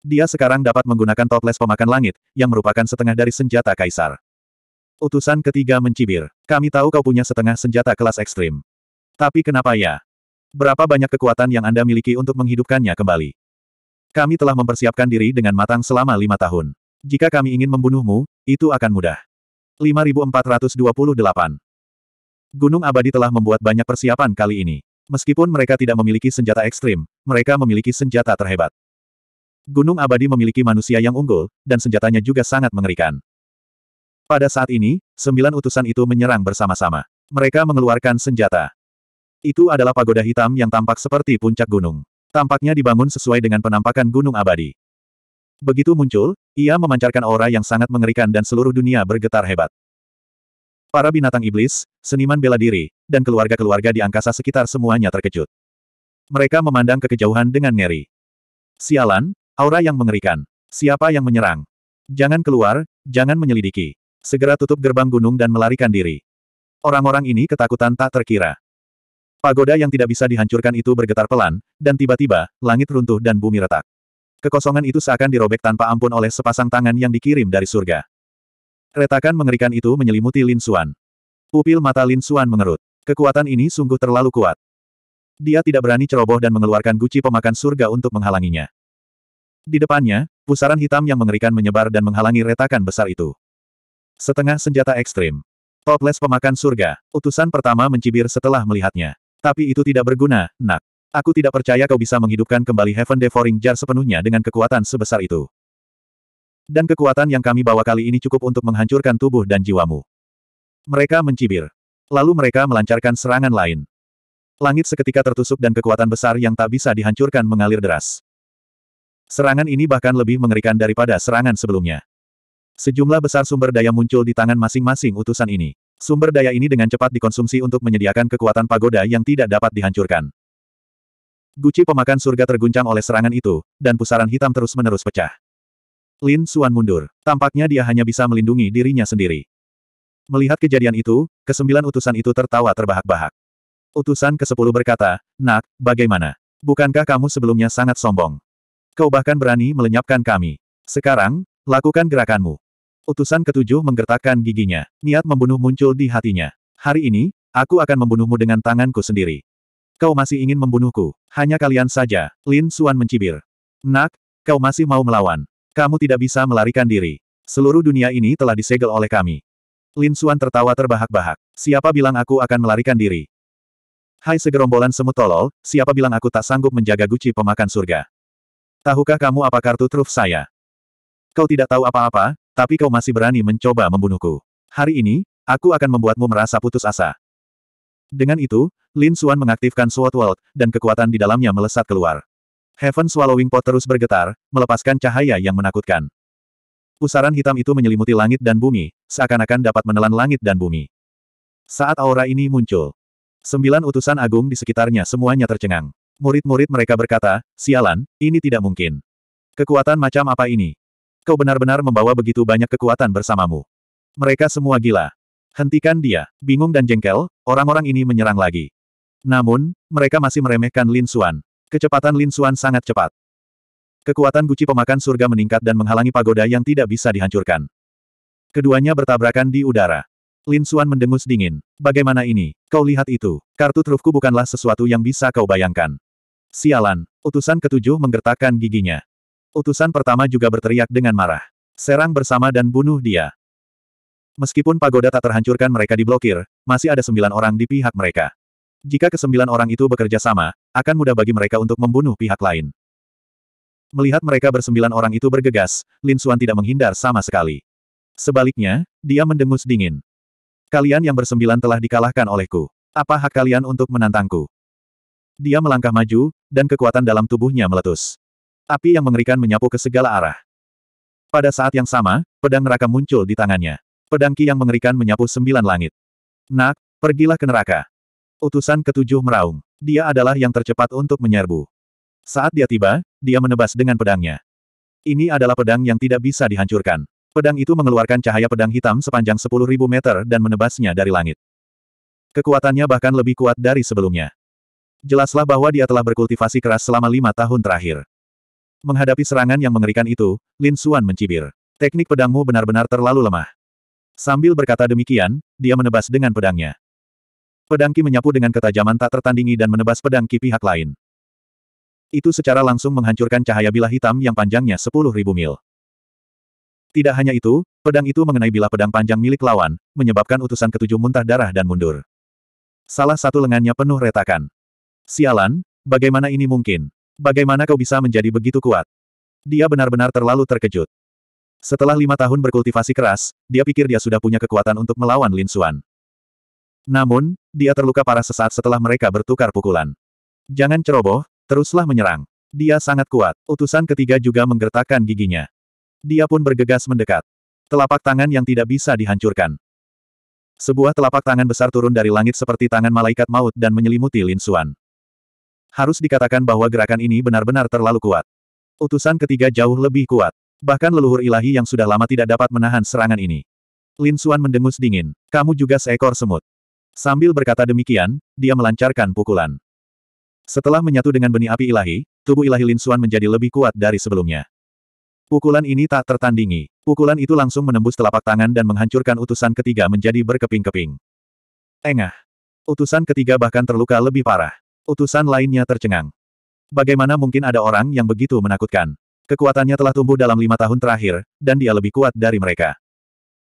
Dia sekarang dapat menggunakan toples pemakan langit, yang merupakan setengah dari senjata kaisar. Utusan ketiga mencibir. Kami tahu kau punya setengah senjata kelas ekstrim. Tapi kenapa ya? Berapa banyak kekuatan yang Anda miliki untuk menghidupkannya kembali? Kami telah mempersiapkan diri dengan matang selama lima tahun. Jika kami ingin membunuhmu, itu akan mudah. 5428 Gunung Abadi telah membuat banyak persiapan kali ini. Meskipun mereka tidak memiliki senjata ekstrim, mereka memiliki senjata terhebat. Gunung Abadi memiliki manusia yang unggul, dan senjatanya juga sangat mengerikan. Pada saat ini, sembilan utusan itu menyerang bersama-sama. Mereka mengeluarkan senjata. Itu adalah pagoda hitam yang tampak seperti puncak gunung. Tampaknya dibangun sesuai dengan penampakan Gunung Abadi. Begitu muncul, ia memancarkan aura yang sangat mengerikan dan seluruh dunia bergetar hebat. Para binatang iblis, seniman bela diri, dan keluarga-keluarga di angkasa sekitar semuanya terkejut. Mereka memandang ke kejauhan dengan ngeri. Sialan, aura yang mengerikan. Siapa yang menyerang? Jangan keluar, jangan menyelidiki. Segera tutup gerbang gunung dan melarikan diri. Orang-orang ini ketakutan tak terkira. Pagoda yang tidak bisa dihancurkan itu bergetar pelan, dan tiba-tiba, langit runtuh dan bumi retak. Kekosongan itu seakan dirobek tanpa ampun oleh sepasang tangan yang dikirim dari surga. Retakan mengerikan itu menyelimuti Lin Xuan. Pupil mata Lin Xuan mengerut. Kekuatan ini sungguh terlalu kuat. Dia tidak berani ceroboh dan mengeluarkan guci pemakan surga untuk menghalanginya. Di depannya, pusaran hitam yang mengerikan menyebar dan menghalangi retakan besar itu. Setengah senjata ekstrim. Toples pemakan surga, utusan pertama mencibir setelah melihatnya. Tapi itu tidak berguna, nak. Aku tidak percaya kau bisa menghidupkan kembali Heaven Devouring Jar sepenuhnya dengan kekuatan sebesar itu. Dan kekuatan yang kami bawa kali ini cukup untuk menghancurkan tubuh dan jiwamu. Mereka mencibir. Lalu mereka melancarkan serangan lain. Langit seketika tertusuk dan kekuatan besar yang tak bisa dihancurkan mengalir deras. Serangan ini bahkan lebih mengerikan daripada serangan sebelumnya. Sejumlah besar sumber daya muncul di tangan masing-masing utusan ini. Sumber daya ini dengan cepat dikonsumsi untuk menyediakan kekuatan pagoda yang tidak dapat dihancurkan. Guci pemakan surga terguncang oleh serangan itu, dan pusaran hitam terus-menerus pecah. Lin Suan mundur. Tampaknya dia hanya bisa melindungi dirinya sendiri. Melihat kejadian itu, kesembilan utusan itu tertawa terbahak-bahak. Utusan ke-10 berkata, Nak, bagaimana? Bukankah kamu sebelumnya sangat sombong? Kau bahkan berani melenyapkan kami. Sekarang, lakukan gerakanmu. Utusan ketujuh menggertakkan giginya. Niat membunuh muncul di hatinya. Hari ini, aku akan membunuhmu dengan tanganku sendiri. Kau masih ingin membunuhku. Hanya kalian saja, Lin Suan mencibir. Nak, kau masih mau melawan. Kamu tidak bisa melarikan diri. Seluruh dunia ini telah disegel oleh kami. Lin Suan tertawa terbahak-bahak. Siapa bilang aku akan melarikan diri? Hai segerombolan semut tolol, siapa bilang aku tak sanggup menjaga guci pemakan surga? Tahukah kamu apa kartu truf saya? Kau tidak tahu apa-apa, tapi kau masih berani mencoba membunuhku. Hari ini, aku akan membuatmu merasa putus asa. Dengan itu, Lin Suan mengaktifkan Sword World, dan kekuatan di dalamnya melesat keluar. Heaven Swallowing Pot terus bergetar, melepaskan cahaya yang menakutkan. Pusaran hitam itu menyelimuti langit dan bumi, seakan-akan dapat menelan langit dan bumi. Saat aura ini muncul, sembilan utusan agung di sekitarnya semuanya tercengang. Murid-murid mereka berkata, sialan, ini tidak mungkin. Kekuatan macam apa ini? Kau benar-benar membawa begitu banyak kekuatan bersamamu. Mereka semua gila. Hentikan dia. Bingung dan jengkel, orang-orang ini menyerang lagi. Namun, mereka masih meremehkan Lin Suan. Kecepatan Lin Suan sangat cepat. Kekuatan guci pemakan surga meningkat dan menghalangi pagoda yang tidak bisa dihancurkan. Keduanya bertabrakan di udara. Lin Suan mendengus dingin. Bagaimana ini? Kau lihat itu. Kartu trufku bukanlah sesuatu yang bisa kau bayangkan. Sialan. Utusan ketujuh menggertakkan giginya. Utusan pertama juga berteriak dengan marah. Serang bersama dan bunuh dia. Meskipun pagoda tak terhancurkan mereka diblokir, masih ada sembilan orang di pihak mereka. Jika kesembilan orang itu bekerja sama, akan mudah bagi mereka untuk membunuh pihak lain. Melihat mereka bersembilan orang itu bergegas, Lin Xuan tidak menghindar sama sekali. Sebaliknya, dia mendengus dingin. Kalian yang bersembilan telah dikalahkan olehku. Apa hak kalian untuk menantangku? Dia melangkah maju, dan kekuatan dalam tubuhnya meletus. Api yang mengerikan menyapu ke segala arah. Pada saat yang sama, pedang neraka muncul di tangannya. Pedang Ki yang mengerikan menyapu sembilan langit. Nak, pergilah ke neraka. Utusan ketujuh meraung. Dia adalah yang tercepat untuk menyerbu. Saat dia tiba, dia menebas dengan pedangnya. Ini adalah pedang yang tidak bisa dihancurkan. Pedang itu mengeluarkan cahaya pedang hitam sepanjang 10.000 meter dan menebasnya dari langit. Kekuatannya bahkan lebih kuat dari sebelumnya. Jelaslah bahwa dia telah berkultivasi keras selama lima tahun terakhir. Menghadapi serangan yang mengerikan itu, Lin Xuan mencibir. Teknik pedangmu benar-benar terlalu lemah. Sambil berkata demikian, dia menebas dengan pedangnya. Pedang Ki menyapu dengan ketajaman tak tertandingi dan menebas pedang Ki pihak lain. Itu secara langsung menghancurkan cahaya bilah hitam yang panjangnya sepuluh ribu mil. Tidak hanya itu, pedang itu mengenai bilah pedang panjang milik lawan, menyebabkan utusan ketujuh muntah darah dan mundur. Salah satu lengannya penuh retakan. Sialan, bagaimana ini mungkin? Bagaimana kau bisa menjadi begitu kuat? Dia benar-benar terlalu terkejut. Setelah lima tahun berkultivasi keras, dia pikir dia sudah punya kekuatan untuk melawan Lin Xuan. Namun, dia terluka parah sesaat setelah mereka bertukar pukulan. Jangan ceroboh, teruslah menyerang. Dia sangat kuat. Utusan ketiga juga menggertakkan giginya. Dia pun bergegas mendekat. Telapak tangan yang tidak bisa dihancurkan. Sebuah telapak tangan besar turun dari langit seperti tangan malaikat maut dan menyelimuti Lin Xuan. Harus dikatakan bahwa gerakan ini benar-benar terlalu kuat. Utusan ketiga jauh lebih kuat. Bahkan leluhur ilahi yang sudah lama tidak dapat menahan serangan ini. Lin Xuan mendengus dingin. Kamu juga seekor semut. Sambil berkata demikian, dia melancarkan pukulan. Setelah menyatu dengan benih api ilahi, tubuh ilahi Lin Xuan menjadi lebih kuat dari sebelumnya. Pukulan ini tak tertandingi. Pukulan itu langsung menembus telapak tangan dan menghancurkan utusan ketiga menjadi berkeping-keping. Engah. Utusan ketiga bahkan terluka lebih parah. Utusan lainnya tercengang. Bagaimana mungkin ada orang yang begitu menakutkan? Kekuatannya telah tumbuh dalam lima tahun terakhir, dan dia lebih kuat dari mereka.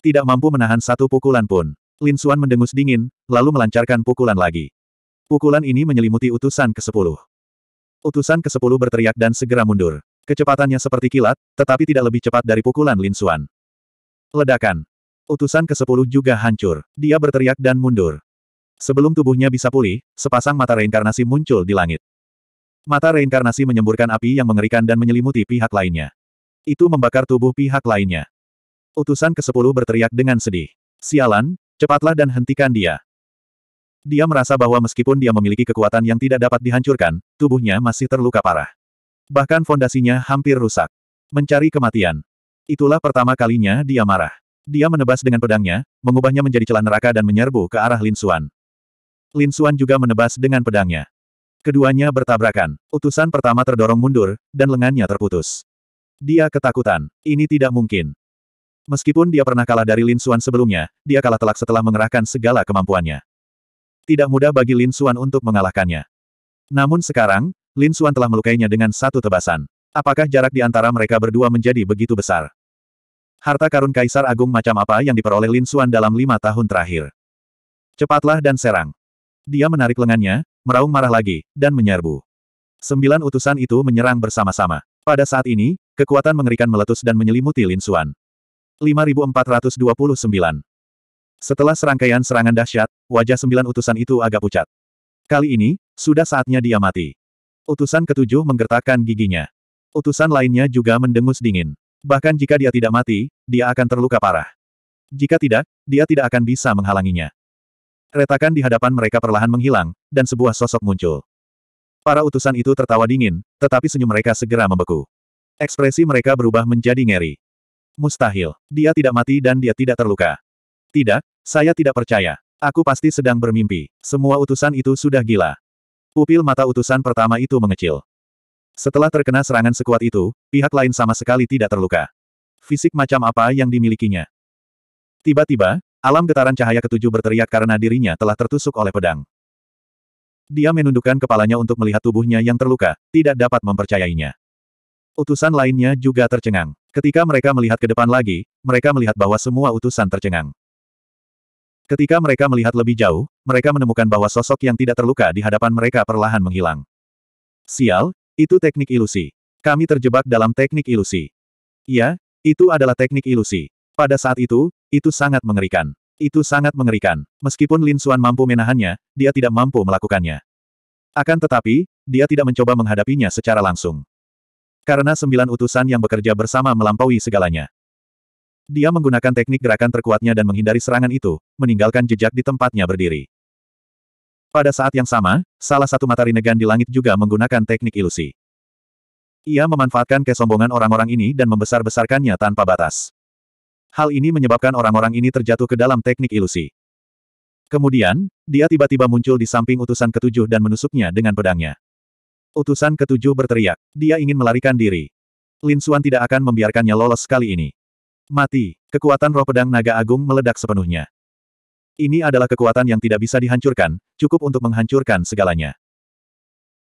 Tidak mampu menahan satu pukulan pun. Lin Xuan mendengus dingin, lalu melancarkan pukulan lagi. Pukulan ini menyelimuti utusan ke-10. Utusan ke-10 berteriak dan segera mundur. Kecepatannya seperti kilat, tetapi tidak lebih cepat dari pukulan Lin Xuan. Ledakan. Utusan ke-10 juga hancur. Dia berteriak dan mundur. Sebelum tubuhnya bisa pulih, sepasang mata reinkarnasi muncul di langit. Mata reinkarnasi menyemburkan api yang mengerikan dan menyelimuti pihak lainnya. Itu membakar tubuh pihak lainnya. Utusan ke-10 berteriak dengan sedih. Sialan, cepatlah dan hentikan dia. Dia merasa bahwa meskipun dia memiliki kekuatan yang tidak dapat dihancurkan, tubuhnya masih terluka parah. Bahkan fondasinya hampir rusak. Mencari kematian. Itulah pertama kalinya dia marah. Dia menebas dengan pedangnya, mengubahnya menjadi celah neraka dan menyerbu ke arah Lin Xuan. Lin Xuan juga menebas dengan pedangnya. Keduanya bertabrakan, utusan pertama terdorong mundur, dan lengannya terputus. Dia ketakutan. Ini tidak mungkin. Meskipun dia pernah kalah dari Lin Xuan sebelumnya, dia kalah telak setelah mengerahkan segala kemampuannya. Tidak mudah bagi Lin Xuan untuk mengalahkannya. Namun sekarang, Lin Xuan telah melukainya dengan satu tebasan. Apakah jarak di antara mereka berdua menjadi begitu besar? Harta karun Kaisar Agung macam apa yang diperoleh Lin Xuan dalam lima tahun terakhir? Cepatlah dan serang. Dia menarik lengannya, meraung marah lagi, dan menyerbu. Sembilan utusan itu menyerang bersama-sama. Pada saat ini, kekuatan mengerikan meletus dan menyelimuti Lin Xuan. 5429 Setelah serangkaian serangan dahsyat, wajah sembilan utusan itu agak pucat. Kali ini, sudah saatnya dia mati. Utusan ketujuh menggertakkan giginya. Utusan lainnya juga mendengus dingin. Bahkan jika dia tidak mati, dia akan terluka parah. Jika tidak, dia tidak akan bisa menghalanginya. Retakan di hadapan mereka perlahan menghilang, dan sebuah sosok muncul. Para utusan itu tertawa dingin, tetapi senyum mereka segera membeku. Ekspresi mereka berubah menjadi ngeri. Mustahil. Dia tidak mati dan dia tidak terluka. Tidak, saya tidak percaya. Aku pasti sedang bermimpi. Semua utusan itu sudah gila. Pupil mata utusan pertama itu mengecil. Setelah terkena serangan sekuat itu, pihak lain sama sekali tidak terluka. Fisik macam apa yang dimilikinya? Tiba-tiba, Alam getaran cahaya ketujuh berteriak karena dirinya telah tertusuk oleh pedang. Dia menundukkan kepalanya untuk melihat tubuhnya yang terluka, tidak dapat mempercayainya. Utusan lainnya juga tercengang. Ketika mereka melihat ke depan lagi, mereka melihat bahwa semua utusan tercengang. Ketika mereka melihat lebih jauh, mereka menemukan bahwa sosok yang tidak terluka di hadapan mereka perlahan menghilang. Sial, itu teknik ilusi. Kami terjebak dalam teknik ilusi. Ya, itu adalah teknik ilusi. Pada saat itu, itu sangat mengerikan. Itu sangat mengerikan. Meskipun Lin Xuan mampu menahannya, dia tidak mampu melakukannya. Akan tetapi, dia tidak mencoba menghadapinya secara langsung. Karena sembilan utusan yang bekerja bersama melampaui segalanya. Dia menggunakan teknik gerakan terkuatnya dan menghindari serangan itu, meninggalkan jejak di tempatnya berdiri. Pada saat yang sama, salah satu matahari negan di langit juga menggunakan teknik ilusi. Ia memanfaatkan kesombongan orang-orang ini dan membesar-besarkannya tanpa batas. Hal ini menyebabkan orang-orang ini terjatuh ke dalam teknik ilusi. Kemudian, dia tiba-tiba muncul di samping utusan ketujuh dan menusuknya dengan pedangnya. Utusan ketujuh berteriak. Dia ingin melarikan diri. Lin Suan tidak akan membiarkannya lolos kali ini. Mati. Kekuatan roh pedang naga agung meledak sepenuhnya. Ini adalah kekuatan yang tidak bisa dihancurkan, cukup untuk menghancurkan segalanya.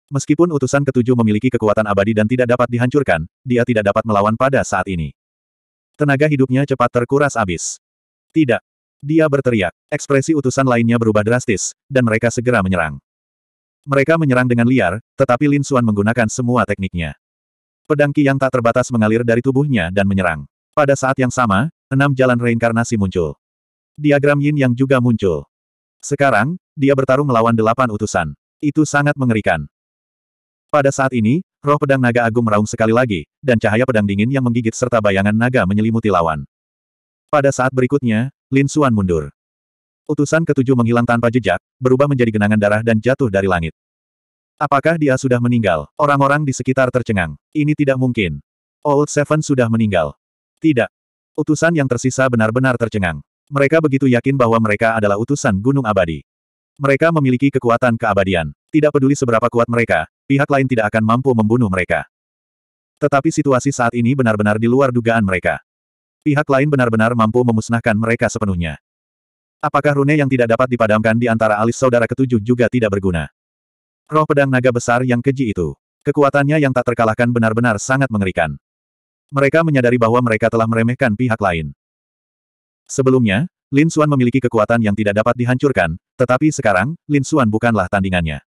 Meskipun utusan ketujuh memiliki kekuatan abadi dan tidak dapat dihancurkan, dia tidak dapat melawan pada saat ini. Tenaga hidupnya cepat terkuras habis. Tidak. Dia berteriak. Ekspresi utusan lainnya berubah drastis, dan mereka segera menyerang. Mereka menyerang dengan liar, tetapi Lin Suan menggunakan semua tekniknya. Pedang yang tak terbatas mengalir dari tubuhnya dan menyerang. Pada saat yang sama, enam jalan reinkarnasi muncul. Diagram Yin yang juga muncul. Sekarang, dia bertarung melawan delapan utusan. Itu sangat mengerikan. Pada saat ini, Roh pedang naga agung meraung sekali lagi, dan cahaya pedang dingin yang menggigit serta bayangan naga menyelimuti lawan. Pada saat berikutnya, Lin Xuan mundur. Utusan ketujuh menghilang tanpa jejak, berubah menjadi genangan darah dan jatuh dari langit. Apakah dia sudah meninggal? Orang-orang di sekitar tercengang. Ini tidak mungkin. Old Seven sudah meninggal. Tidak. Utusan yang tersisa benar-benar tercengang. Mereka begitu yakin bahwa mereka adalah utusan Gunung Abadi. Mereka memiliki kekuatan keabadian. Tidak peduli seberapa kuat mereka, Pihak lain tidak akan mampu membunuh mereka. Tetapi situasi saat ini benar-benar di luar dugaan mereka. Pihak lain benar-benar mampu memusnahkan mereka sepenuhnya. Apakah rune yang tidak dapat dipadamkan di antara alis saudara ketujuh juga tidak berguna? Roh pedang naga besar yang keji itu. Kekuatannya yang tak terkalahkan benar-benar sangat mengerikan. Mereka menyadari bahwa mereka telah meremehkan pihak lain. Sebelumnya, Lin Xuan memiliki kekuatan yang tidak dapat dihancurkan, tetapi sekarang, Lin Xuan bukanlah tandingannya.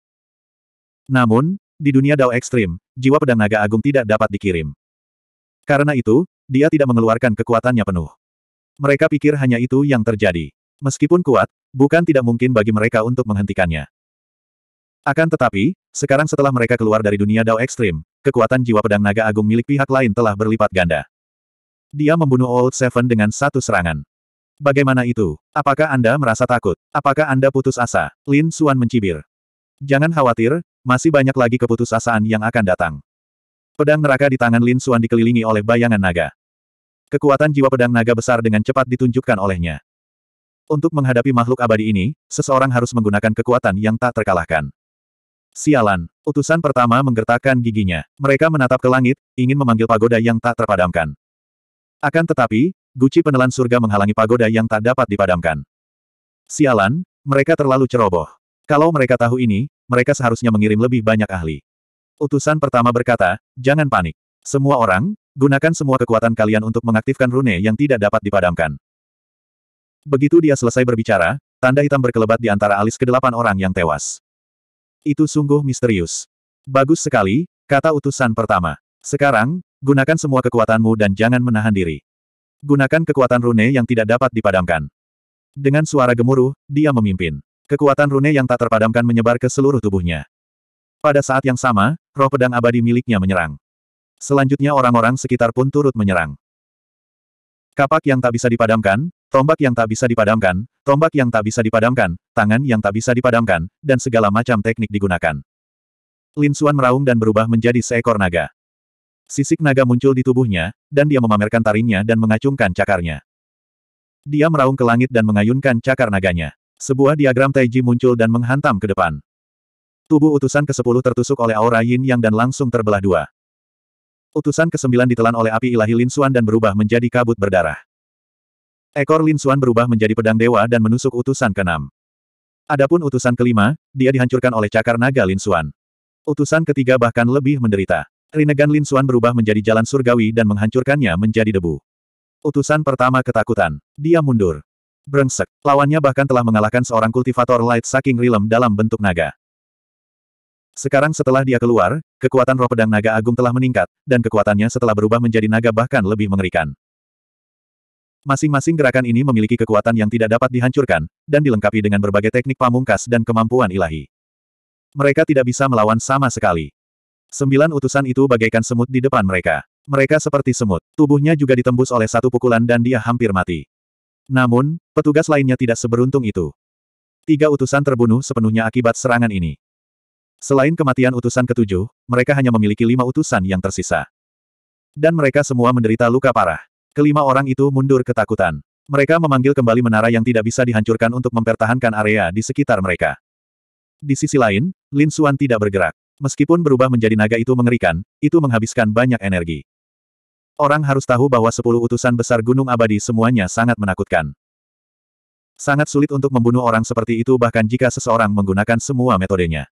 Namun, di dunia Dao ekstrim, jiwa pedang naga agung tidak dapat dikirim. Karena itu, dia tidak mengeluarkan kekuatannya penuh. Mereka pikir hanya itu yang terjadi. Meskipun kuat, bukan tidak mungkin bagi mereka untuk menghentikannya. Akan tetapi, sekarang setelah mereka keluar dari dunia Dao ekstrim, kekuatan jiwa pedang naga agung milik pihak lain telah berlipat ganda. Dia membunuh Old Seven dengan satu serangan. Bagaimana itu? Apakah Anda merasa takut? Apakah Anda putus asa? Lin Suan mencibir. Jangan khawatir, masih banyak lagi keputusasaan yang akan datang. Pedang neraka di tangan Lin Xuan dikelilingi oleh bayangan naga. Kekuatan jiwa pedang naga besar dengan cepat ditunjukkan olehnya. Untuk menghadapi makhluk abadi ini, seseorang harus menggunakan kekuatan yang tak terkalahkan. Sialan, utusan pertama menggertakkan giginya. Mereka menatap ke langit, ingin memanggil pagoda yang tak terpadamkan. Akan tetapi, guci penelan surga menghalangi pagoda yang tak dapat dipadamkan. Sialan, mereka terlalu ceroboh. Kalau mereka tahu ini, mereka seharusnya mengirim lebih banyak ahli. Utusan pertama berkata, jangan panik. Semua orang, gunakan semua kekuatan kalian untuk mengaktifkan rune yang tidak dapat dipadamkan. Begitu dia selesai berbicara, tanda hitam berkelebat di antara alis kedelapan orang yang tewas. Itu sungguh misterius. Bagus sekali, kata utusan pertama. Sekarang, gunakan semua kekuatanmu dan jangan menahan diri. Gunakan kekuatan rune yang tidak dapat dipadamkan. Dengan suara gemuruh, dia memimpin. Kekuatan rune yang tak terpadamkan menyebar ke seluruh tubuhnya. Pada saat yang sama, roh pedang abadi miliknya menyerang. Selanjutnya orang-orang sekitar pun turut menyerang. Kapak yang tak bisa dipadamkan, tombak yang tak bisa dipadamkan, tombak yang tak bisa dipadamkan, tangan yang tak bisa dipadamkan, dan segala macam teknik digunakan. Lin Suan meraung dan berubah menjadi seekor naga. Sisik naga muncul di tubuhnya, dan dia memamerkan taringnya dan mengacungkan cakarnya. Dia meraung ke langit dan mengayunkan cakar naganya. Sebuah diagram Taiji muncul dan menghantam ke depan. Tubuh utusan ke-10 tertusuk oleh aura yin yang dan langsung terbelah dua. Utusan ke-9 ditelan oleh api ilahi Lin Xuan dan berubah menjadi kabut berdarah. Ekor Lin Xuan berubah menjadi pedang dewa dan menusuk utusan ke-6. Adapun utusan kelima, dia dihancurkan oleh cakar naga Lin Xuan. Utusan ketiga bahkan lebih menderita. Rinnegan Lin Xuan berubah menjadi jalan surgawi dan menghancurkannya menjadi debu. Utusan pertama ketakutan. Dia mundur. Brengsek. Lawannya bahkan telah mengalahkan seorang kultivator light saking rilem dalam bentuk naga. Sekarang setelah dia keluar, kekuatan roh pedang naga agung telah meningkat, dan kekuatannya setelah berubah menjadi naga bahkan lebih mengerikan. Masing-masing gerakan ini memiliki kekuatan yang tidak dapat dihancurkan, dan dilengkapi dengan berbagai teknik pamungkas dan kemampuan ilahi. Mereka tidak bisa melawan sama sekali. Sembilan utusan itu bagaikan semut di depan mereka. Mereka seperti semut, tubuhnya juga ditembus oleh satu pukulan dan dia hampir mati. Namun, petugas lainnya tidak seberuntung itu. Tiga utusan terbunuh sepenuhnya akibat serangan ini. Selain kematian utusan ketujuh, mereka hanya memiliki lima utusan yang tersisa. Dan mereka semua menderita luka parah. Kelima orang itu mundur ketakutan. Mereka memanggil kembali menara yang tidak bisa dihancurkan untuk mempertahankan area di sekitar mereka. Di sisi lain, Lin Xuan tidak bergerak. Meskipun berubah menjadi naga itu mengerikan, itu menghabiskan banyak energi. Orang harus tahu bahwa sepuluh utusan besar Gunung Abadi semuanya sangat menakutkan. Sangat sulit untuk membunuh orang seperti itu bahkan jika seseorang menggunakan semua metodenya.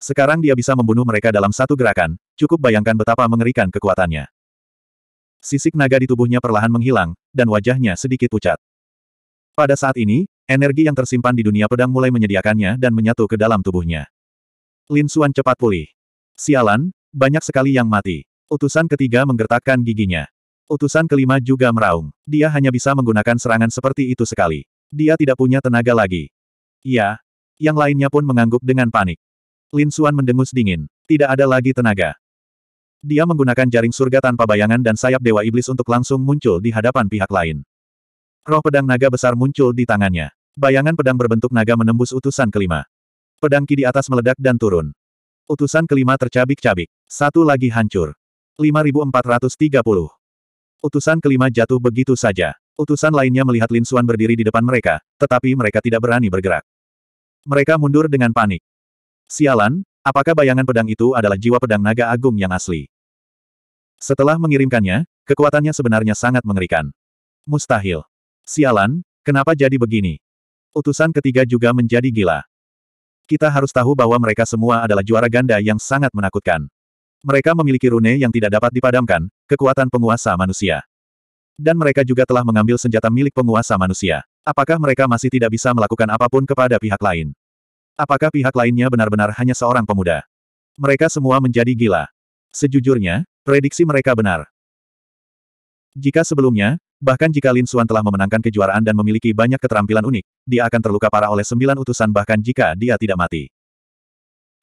Sekarang dia bisa membunuh mereka dalam satu gerakan, cukup bayangkan betapa mengerikan kekuatannya. Sisik naga di tubuhnya perlahan menghilang, dan wajahnya sedikit pucat. Pada saat ini, energi yang tersimpan di dunia pedang mulai menyediakannya dan menyatu ke dalam tubuhnya. Lin Suan cepat pulih. Sialan, banyak sekali yang mati. Utusan ketiga menggertakkan giginya. Utusan kelima juga meraung. Dia hanya bisa menggunakan serangan seperti itu sekali. Dia tidak punya tenaga lagi. Ya, Yang lainnya pun mengangguk dengan panik. Lin Suan mendengus dingin. Tidak ada lagi tenaga. Dia menggunakan jaring surga tanpa bayangan dan sayap Dewa Iblis untuk langsung muncul di hadapan pihak lain. Roh pedang naga besar muncul di tangannya. Bayangan pedang berbentuk naga menembus utusan kelima. Pedang ki di atas meledak dan turun. Utusan kelima tercabik-cabik. Satu lagi hancur. 5430. Utusan kelima jatuh begitu saja. Utusan lainnya melihat Lin Xuan berdiri di depan mereka, tetapi mereka tidak berani bergerak. Mereka mundur dengan panik. Sialan, apakah bayangan pedang itu adalah jiwa pedang naga agung yang asli? Setelah mengirimkannya, kekuatannya sebenarnya sangat mengerikan. Mustahil. Sialan, kenapa jadi begini? Utusan ketiga juga menjadi gila. Kita harus tahu bahwa mereka semua adalah juara ganda yang sangat menakutkan. Mereka memiliki rune yang tidak dapat dipadamkan, kekuatan penguasa manusia. Dan mereka juga telah mengambil senjata milik penguasa manusia. Apakah mereka masih tidak bisa melakukan apapun kepada pihak lain? Apakah pihak lainnya benar-benar hanya seorang pemuda? Mereka semua menjadi gila. Sejujurnya, prediksi mereka benar. Jika sebelumnya, Bahkan jika Lin Xuan telah memenangkan kejuaraan dan memiliki banyak keterampilan unik, dia akan terluka parah oleh sembilan utusan bahkan jika dia tidak mati.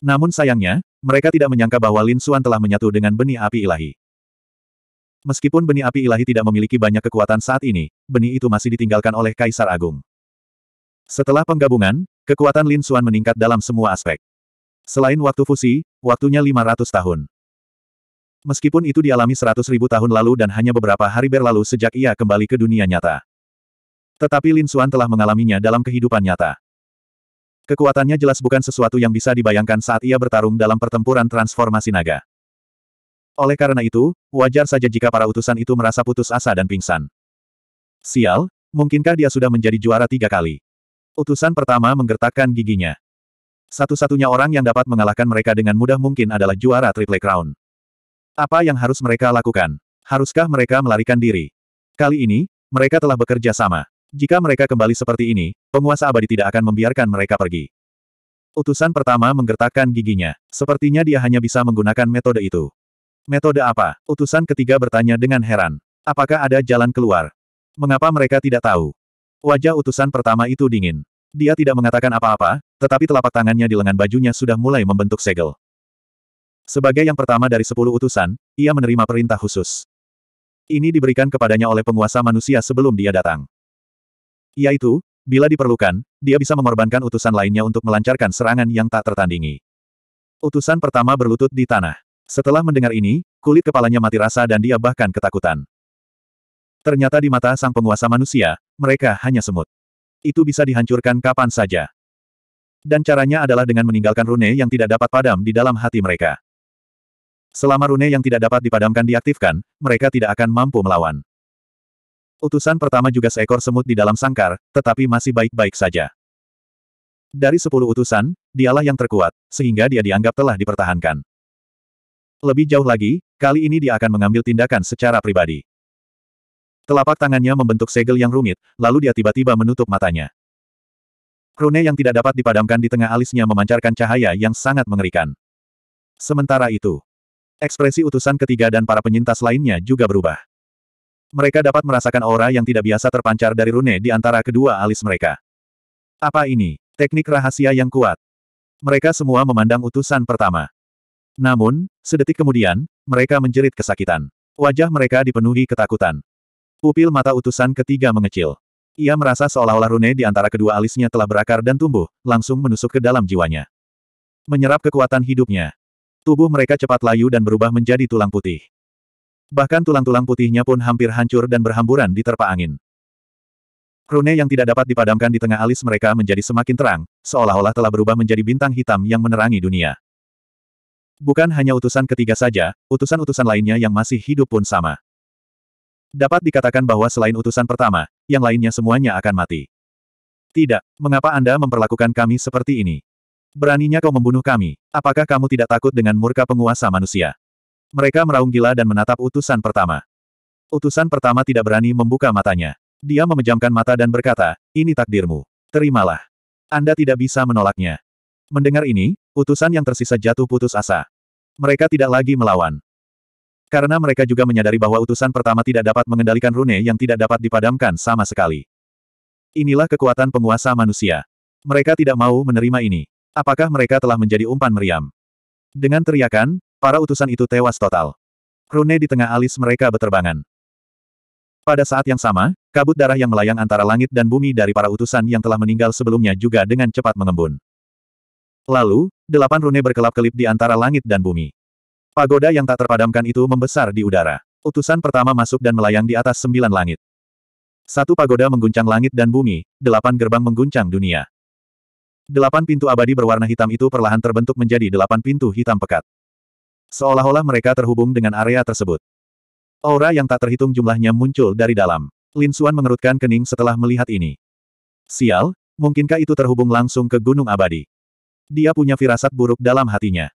Namun sayangnya, mereka tidak menyangka bahwa Lin Xuan telah menyatu dengan benih api ilahi. Meskipun benih api ilahi tidak memiliki banyak kekuatan saat ini, benih itu masih ditinggalkan oleh Kaisar Agung. Setelah penggabungan, kekuatan Lin Xuan meningkat dalam semua aspek. Selain waktu fusi, waktunya 500 tahun. Meskipun itu dialami 100 ribu tahun lalu dan hanya beberapa hari berlalu sejak ia kembali ke dunia nyata. Tetapi Lin Xuan telah mengalaminya dalam kehidupan nyata. Kekuatannya jelas bukan sesuatu yang bisa dibayangkan saat ia bertarung dalam pertempuran transformasi naga. Oleh karena itu, wajar saja jika para utusan itu merasa putus asa dan pingsan. Sial, mungkinkah dia sudah menjadi juara tiga kali? Utusan pertama menggertakkan giginya. Satu-satunya orang yang dapat mengalahkan mereka dengan mudah mungkin adalah juara Triple Crown. Apa yang harus mereka lakukan? Haruskah mereka melarikan diri? Kali ini, mereka telah bekerja sama. Jika mereka kembali seperti ini, penguasa abadi tidak akan membiarkan mereka pergi. Utusan pertama menggertakkan giginya. Sepertinya dia hanya bisa menggunakan metode itu. Metode apa? Utusan ketiga bertanya dengan heran. Apakah ada jalan keluar? Mengapa mereka tidak tahu? Wajah utusan pertama itu dingin. Dia tidak mengatakan apa-apa, tetapi telapak tangannya di lengan bajunya sudah mulai membentuk segel. Sebagai yang pertama dari sepuluh utusan, ia menerima perintah khusus. Ini diberikan kepadanya oleh penguasa manusia sebelum dia datang. Yaitu, bila diperlukan, dia bisa mengorbankan utusan lainnya untuk melancarkan serangan yang tak tertandingi. Utusan pertama berlutut di tanah. Setelah mendengar ini, kulit kepalanya mati rasa dan dia bahkan ketakutan. Ternyata di mata sang penguasa manusia, mereka hanya semut. Itu bisa dihancurkan kapan saja. Dan caranya adalah dengan meninggalkan rune yang tidak dapat padam di dalam hati mereka. Selama rune yang tidak dapat dipadamkan diaktifkan, mereka tidak akan mampu melawan. Utusan pertama juga seekor semut di dalam sangkar, tetapi masih baik-baik saja. Dari sepuluh utusan, dialah yang terkuat, sehingga dia dianggap telah dipertahankan. Lebih jauh lagi, kali ini dia akan mengambil tindakan secara pribadi. Telapak tangannya membentuk segel yang rumit, lalu dia tiba-tiba menutup matanya. Rune yang tidak dapat dipadamkan di tengah alisnya memancarkan cahaya yang sangat mengerikan. Sementara itu, ekspresi utusan ketiga dan para penyintas lainnya juga berubah. Mereka dapat merasakan aura yang tidak biasa terpancar dari rune di antara kedua alis mereka. Apa ini? Teknik rahasia yang kuat. Mereka semua memandang utusan pertama. Namun, sedetik kemudian, mereka menjerit kesakitan. Wajah mereka dipenuhi ketakutan. Pupil mata utusan ketiga mengecil. Ia merasa seolah-olah rune di antara kedua alisnya telah berakar dan tumbuh, langsung menusuk ke dalam jiwanya. Menyerap kekuatan hidupnya. Tubuh mereka cepat layu dan berubah menjadi tulang putih. Bahkan tulang-tulang putihnya pun hampir hancur dan berhamburan diterpa angin. Rune yang tidak dapat dipadamkan di tengah alis mereka menjadi semakin terang, seolah-olah telah berubah menjadi bintang hitam yang menerangi dunia. Bukan hanya utusan ketiga saja, utusan-utusan lainnya yang masih hidup pun sama. Dapat dikatakan bahwa selain utusan pertama, yang lainnya semuanya akan mati. Tidak, mengapa Anda memperlakukan kami seperti ini? Beraninya kau membunuh kami, apakah kamu tidak takut dengan murka penguasa manusia? Mereka meraung gila dan menatap utusan pertama. Utusan pertama tidak berani membuka matanya. Dia memejamkan mata dan berkata, ini takdirmu. Terimalah. Anda tidak bisa menolaknya. Mendengar ini, utusan yang tersisa jatuh putus asa. Mereka tidak lagi melawan. Karena mereka juga menyadari bahwa utusan pertama tidak dapat mengendalikan rune yang tidak dapat dipadamkan sama sekali. Inilah kekuatan penguasa manusia. Mereka tidak mau menerima ini. Apakah mereka telah menjadi umpan meriam? Dengan teriakan, Para utusan itu tewas total. Rune di tengah alis mereka beterbangan. Pada saat yang sama, kabut darah yang melayang antara langit dan bumi dari para utusan yang telah meninggal sebelumnya juga dengan cepat mengembun. Lalu, delapan rune berkelap-kelip di antara langit dan bumi. Pagoda yang tak terpadamkan itu membesar di udara. Utusan pertama masuk dan melayang di atas sembilan langit. Satu pagoda mengguncang langit dan bumi, delapan gerbang mengguncang dunia. Delapan pintu abadi berwarna hitam itu perlahan terbentuk menjadi delapan pintu hitam pekat. Seolah-olah mereka terhubung dengan area tersebut. Aura yang tak terhitung jumlahnya muncul dari dalam. Lin Suan mengerutkan kening setelah melihat ini. Sial, mungkinkah itu terhubung langsung ke Gunung Abadi? Dia punya firasat buruk dalam hatinya.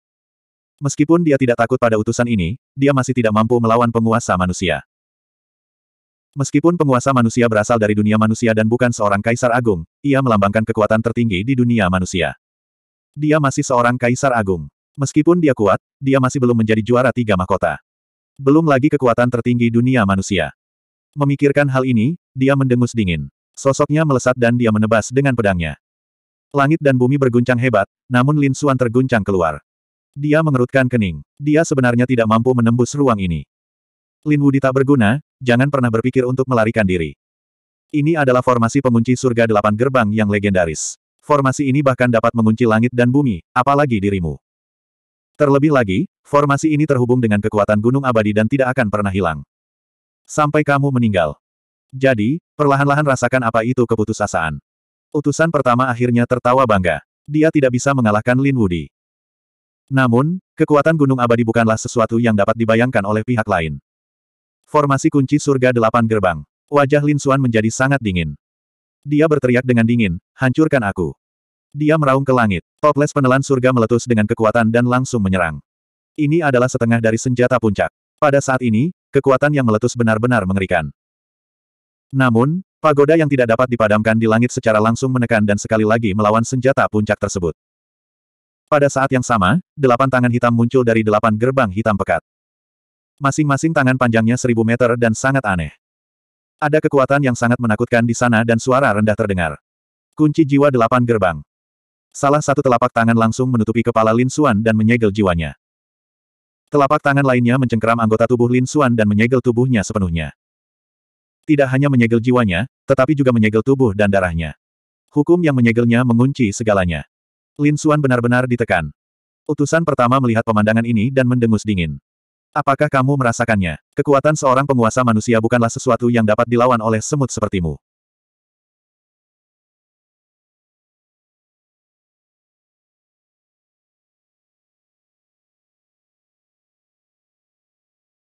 Meskipun dia tidak takut pada utusan ini, dia masih tidak mampu melawan penguasa manusia. Meskipun penguasa manusia berasal dari dunia manusia dan bukan seorang kaisar agung, ia melambangkan kekuatan tertinggi di dunia manusia. Dia masih seorang kaisar agung. Meskipun dia kuat, dia masih belum menjadi juara tiga mahkota. Belum lagi kekuatan tertinggi dunia manusia. Memikirkan hal ini, dia mendengus dingin. Sosoknya melesat dan dia menebas dengan pedangnya. Langit dan bumi berguncang hebat, namun Lin Xuan terguncang keluar. Dia mengerutkan kening. Dia sebenarnya tidak mampu menembus ruang ini. Lin Wudi tak berguna, jangan pernah berpikir untuk melarikan diri. Ini adalah formasi pengunci surga delapan gerbang yang legendaris. Formasi ini bahkan dapat mengunci langit dan bumi, apalagi dirimu. Terlebih lagi, formasi ini terhubung dengan kekuatan gunung abadi dan tidak akan pernah hilang. Sampai kamu meninggal. Jadi, perlahan-lahan rasakan apa itu keputusasaan. Utusan pertama akhirnya tertawa bangga. Dia tidak bisa mengalahkan Lin Wudi. Namun, kekuatan gunung abadi bukanlah sesuatu yang dapat dibayangkan oleh pihak lain. Formasi kunci surga delapan gerbang. Wajah Lin Suan menjadi sangat dingin. Dia berteriak dengan dingin, hancurkan aku. Dia meraung ke langit. Toples penelan surga meletus dengan kekuatan dan langsung menyerang. Ini adalah setengah dari senjata puncak. Pada saat ini, kekuatan yang meletus benar-benar mengerikan. Namun, pagoda yang tidak dapat dipadamkan di langit secara langsung menekan dan sekali lagi melawan senjata puncak tersebut. Pada saat yang sama, delapan tangan hitam muncul dari delapan gerbang hitam pekat. Masing-masing tangan panjangnya seribu meter dan sangat aneh. Ada kekuatan yang sangat menakutkan di sana dan suara rendah terdengar. Kunci jiwa delapan gerbang. Salah satu telapak tangan langsung menutupi kepala Lin Xuan dan menyegel jiwanya. Telapak tangan lainnya mencengkeram anggota tubuh Lin Xuan dan menyegel tubuhnya sepenuhnya. Tidak hanya menyegel jiwanya, tetapi juga menyegel tubuh dan darahnya. Hukum yang menyegelnya mengunci segalanya. Lin Xuan benar-benar ditekan. Utusan pertama melihat pemandangan ini dan mendengus dingin. Apakah kamu merasakannya? Kekuatan seorang penguasa manusia bukanlah sesuatu yang dapat dilawan oleh semut sepertimu.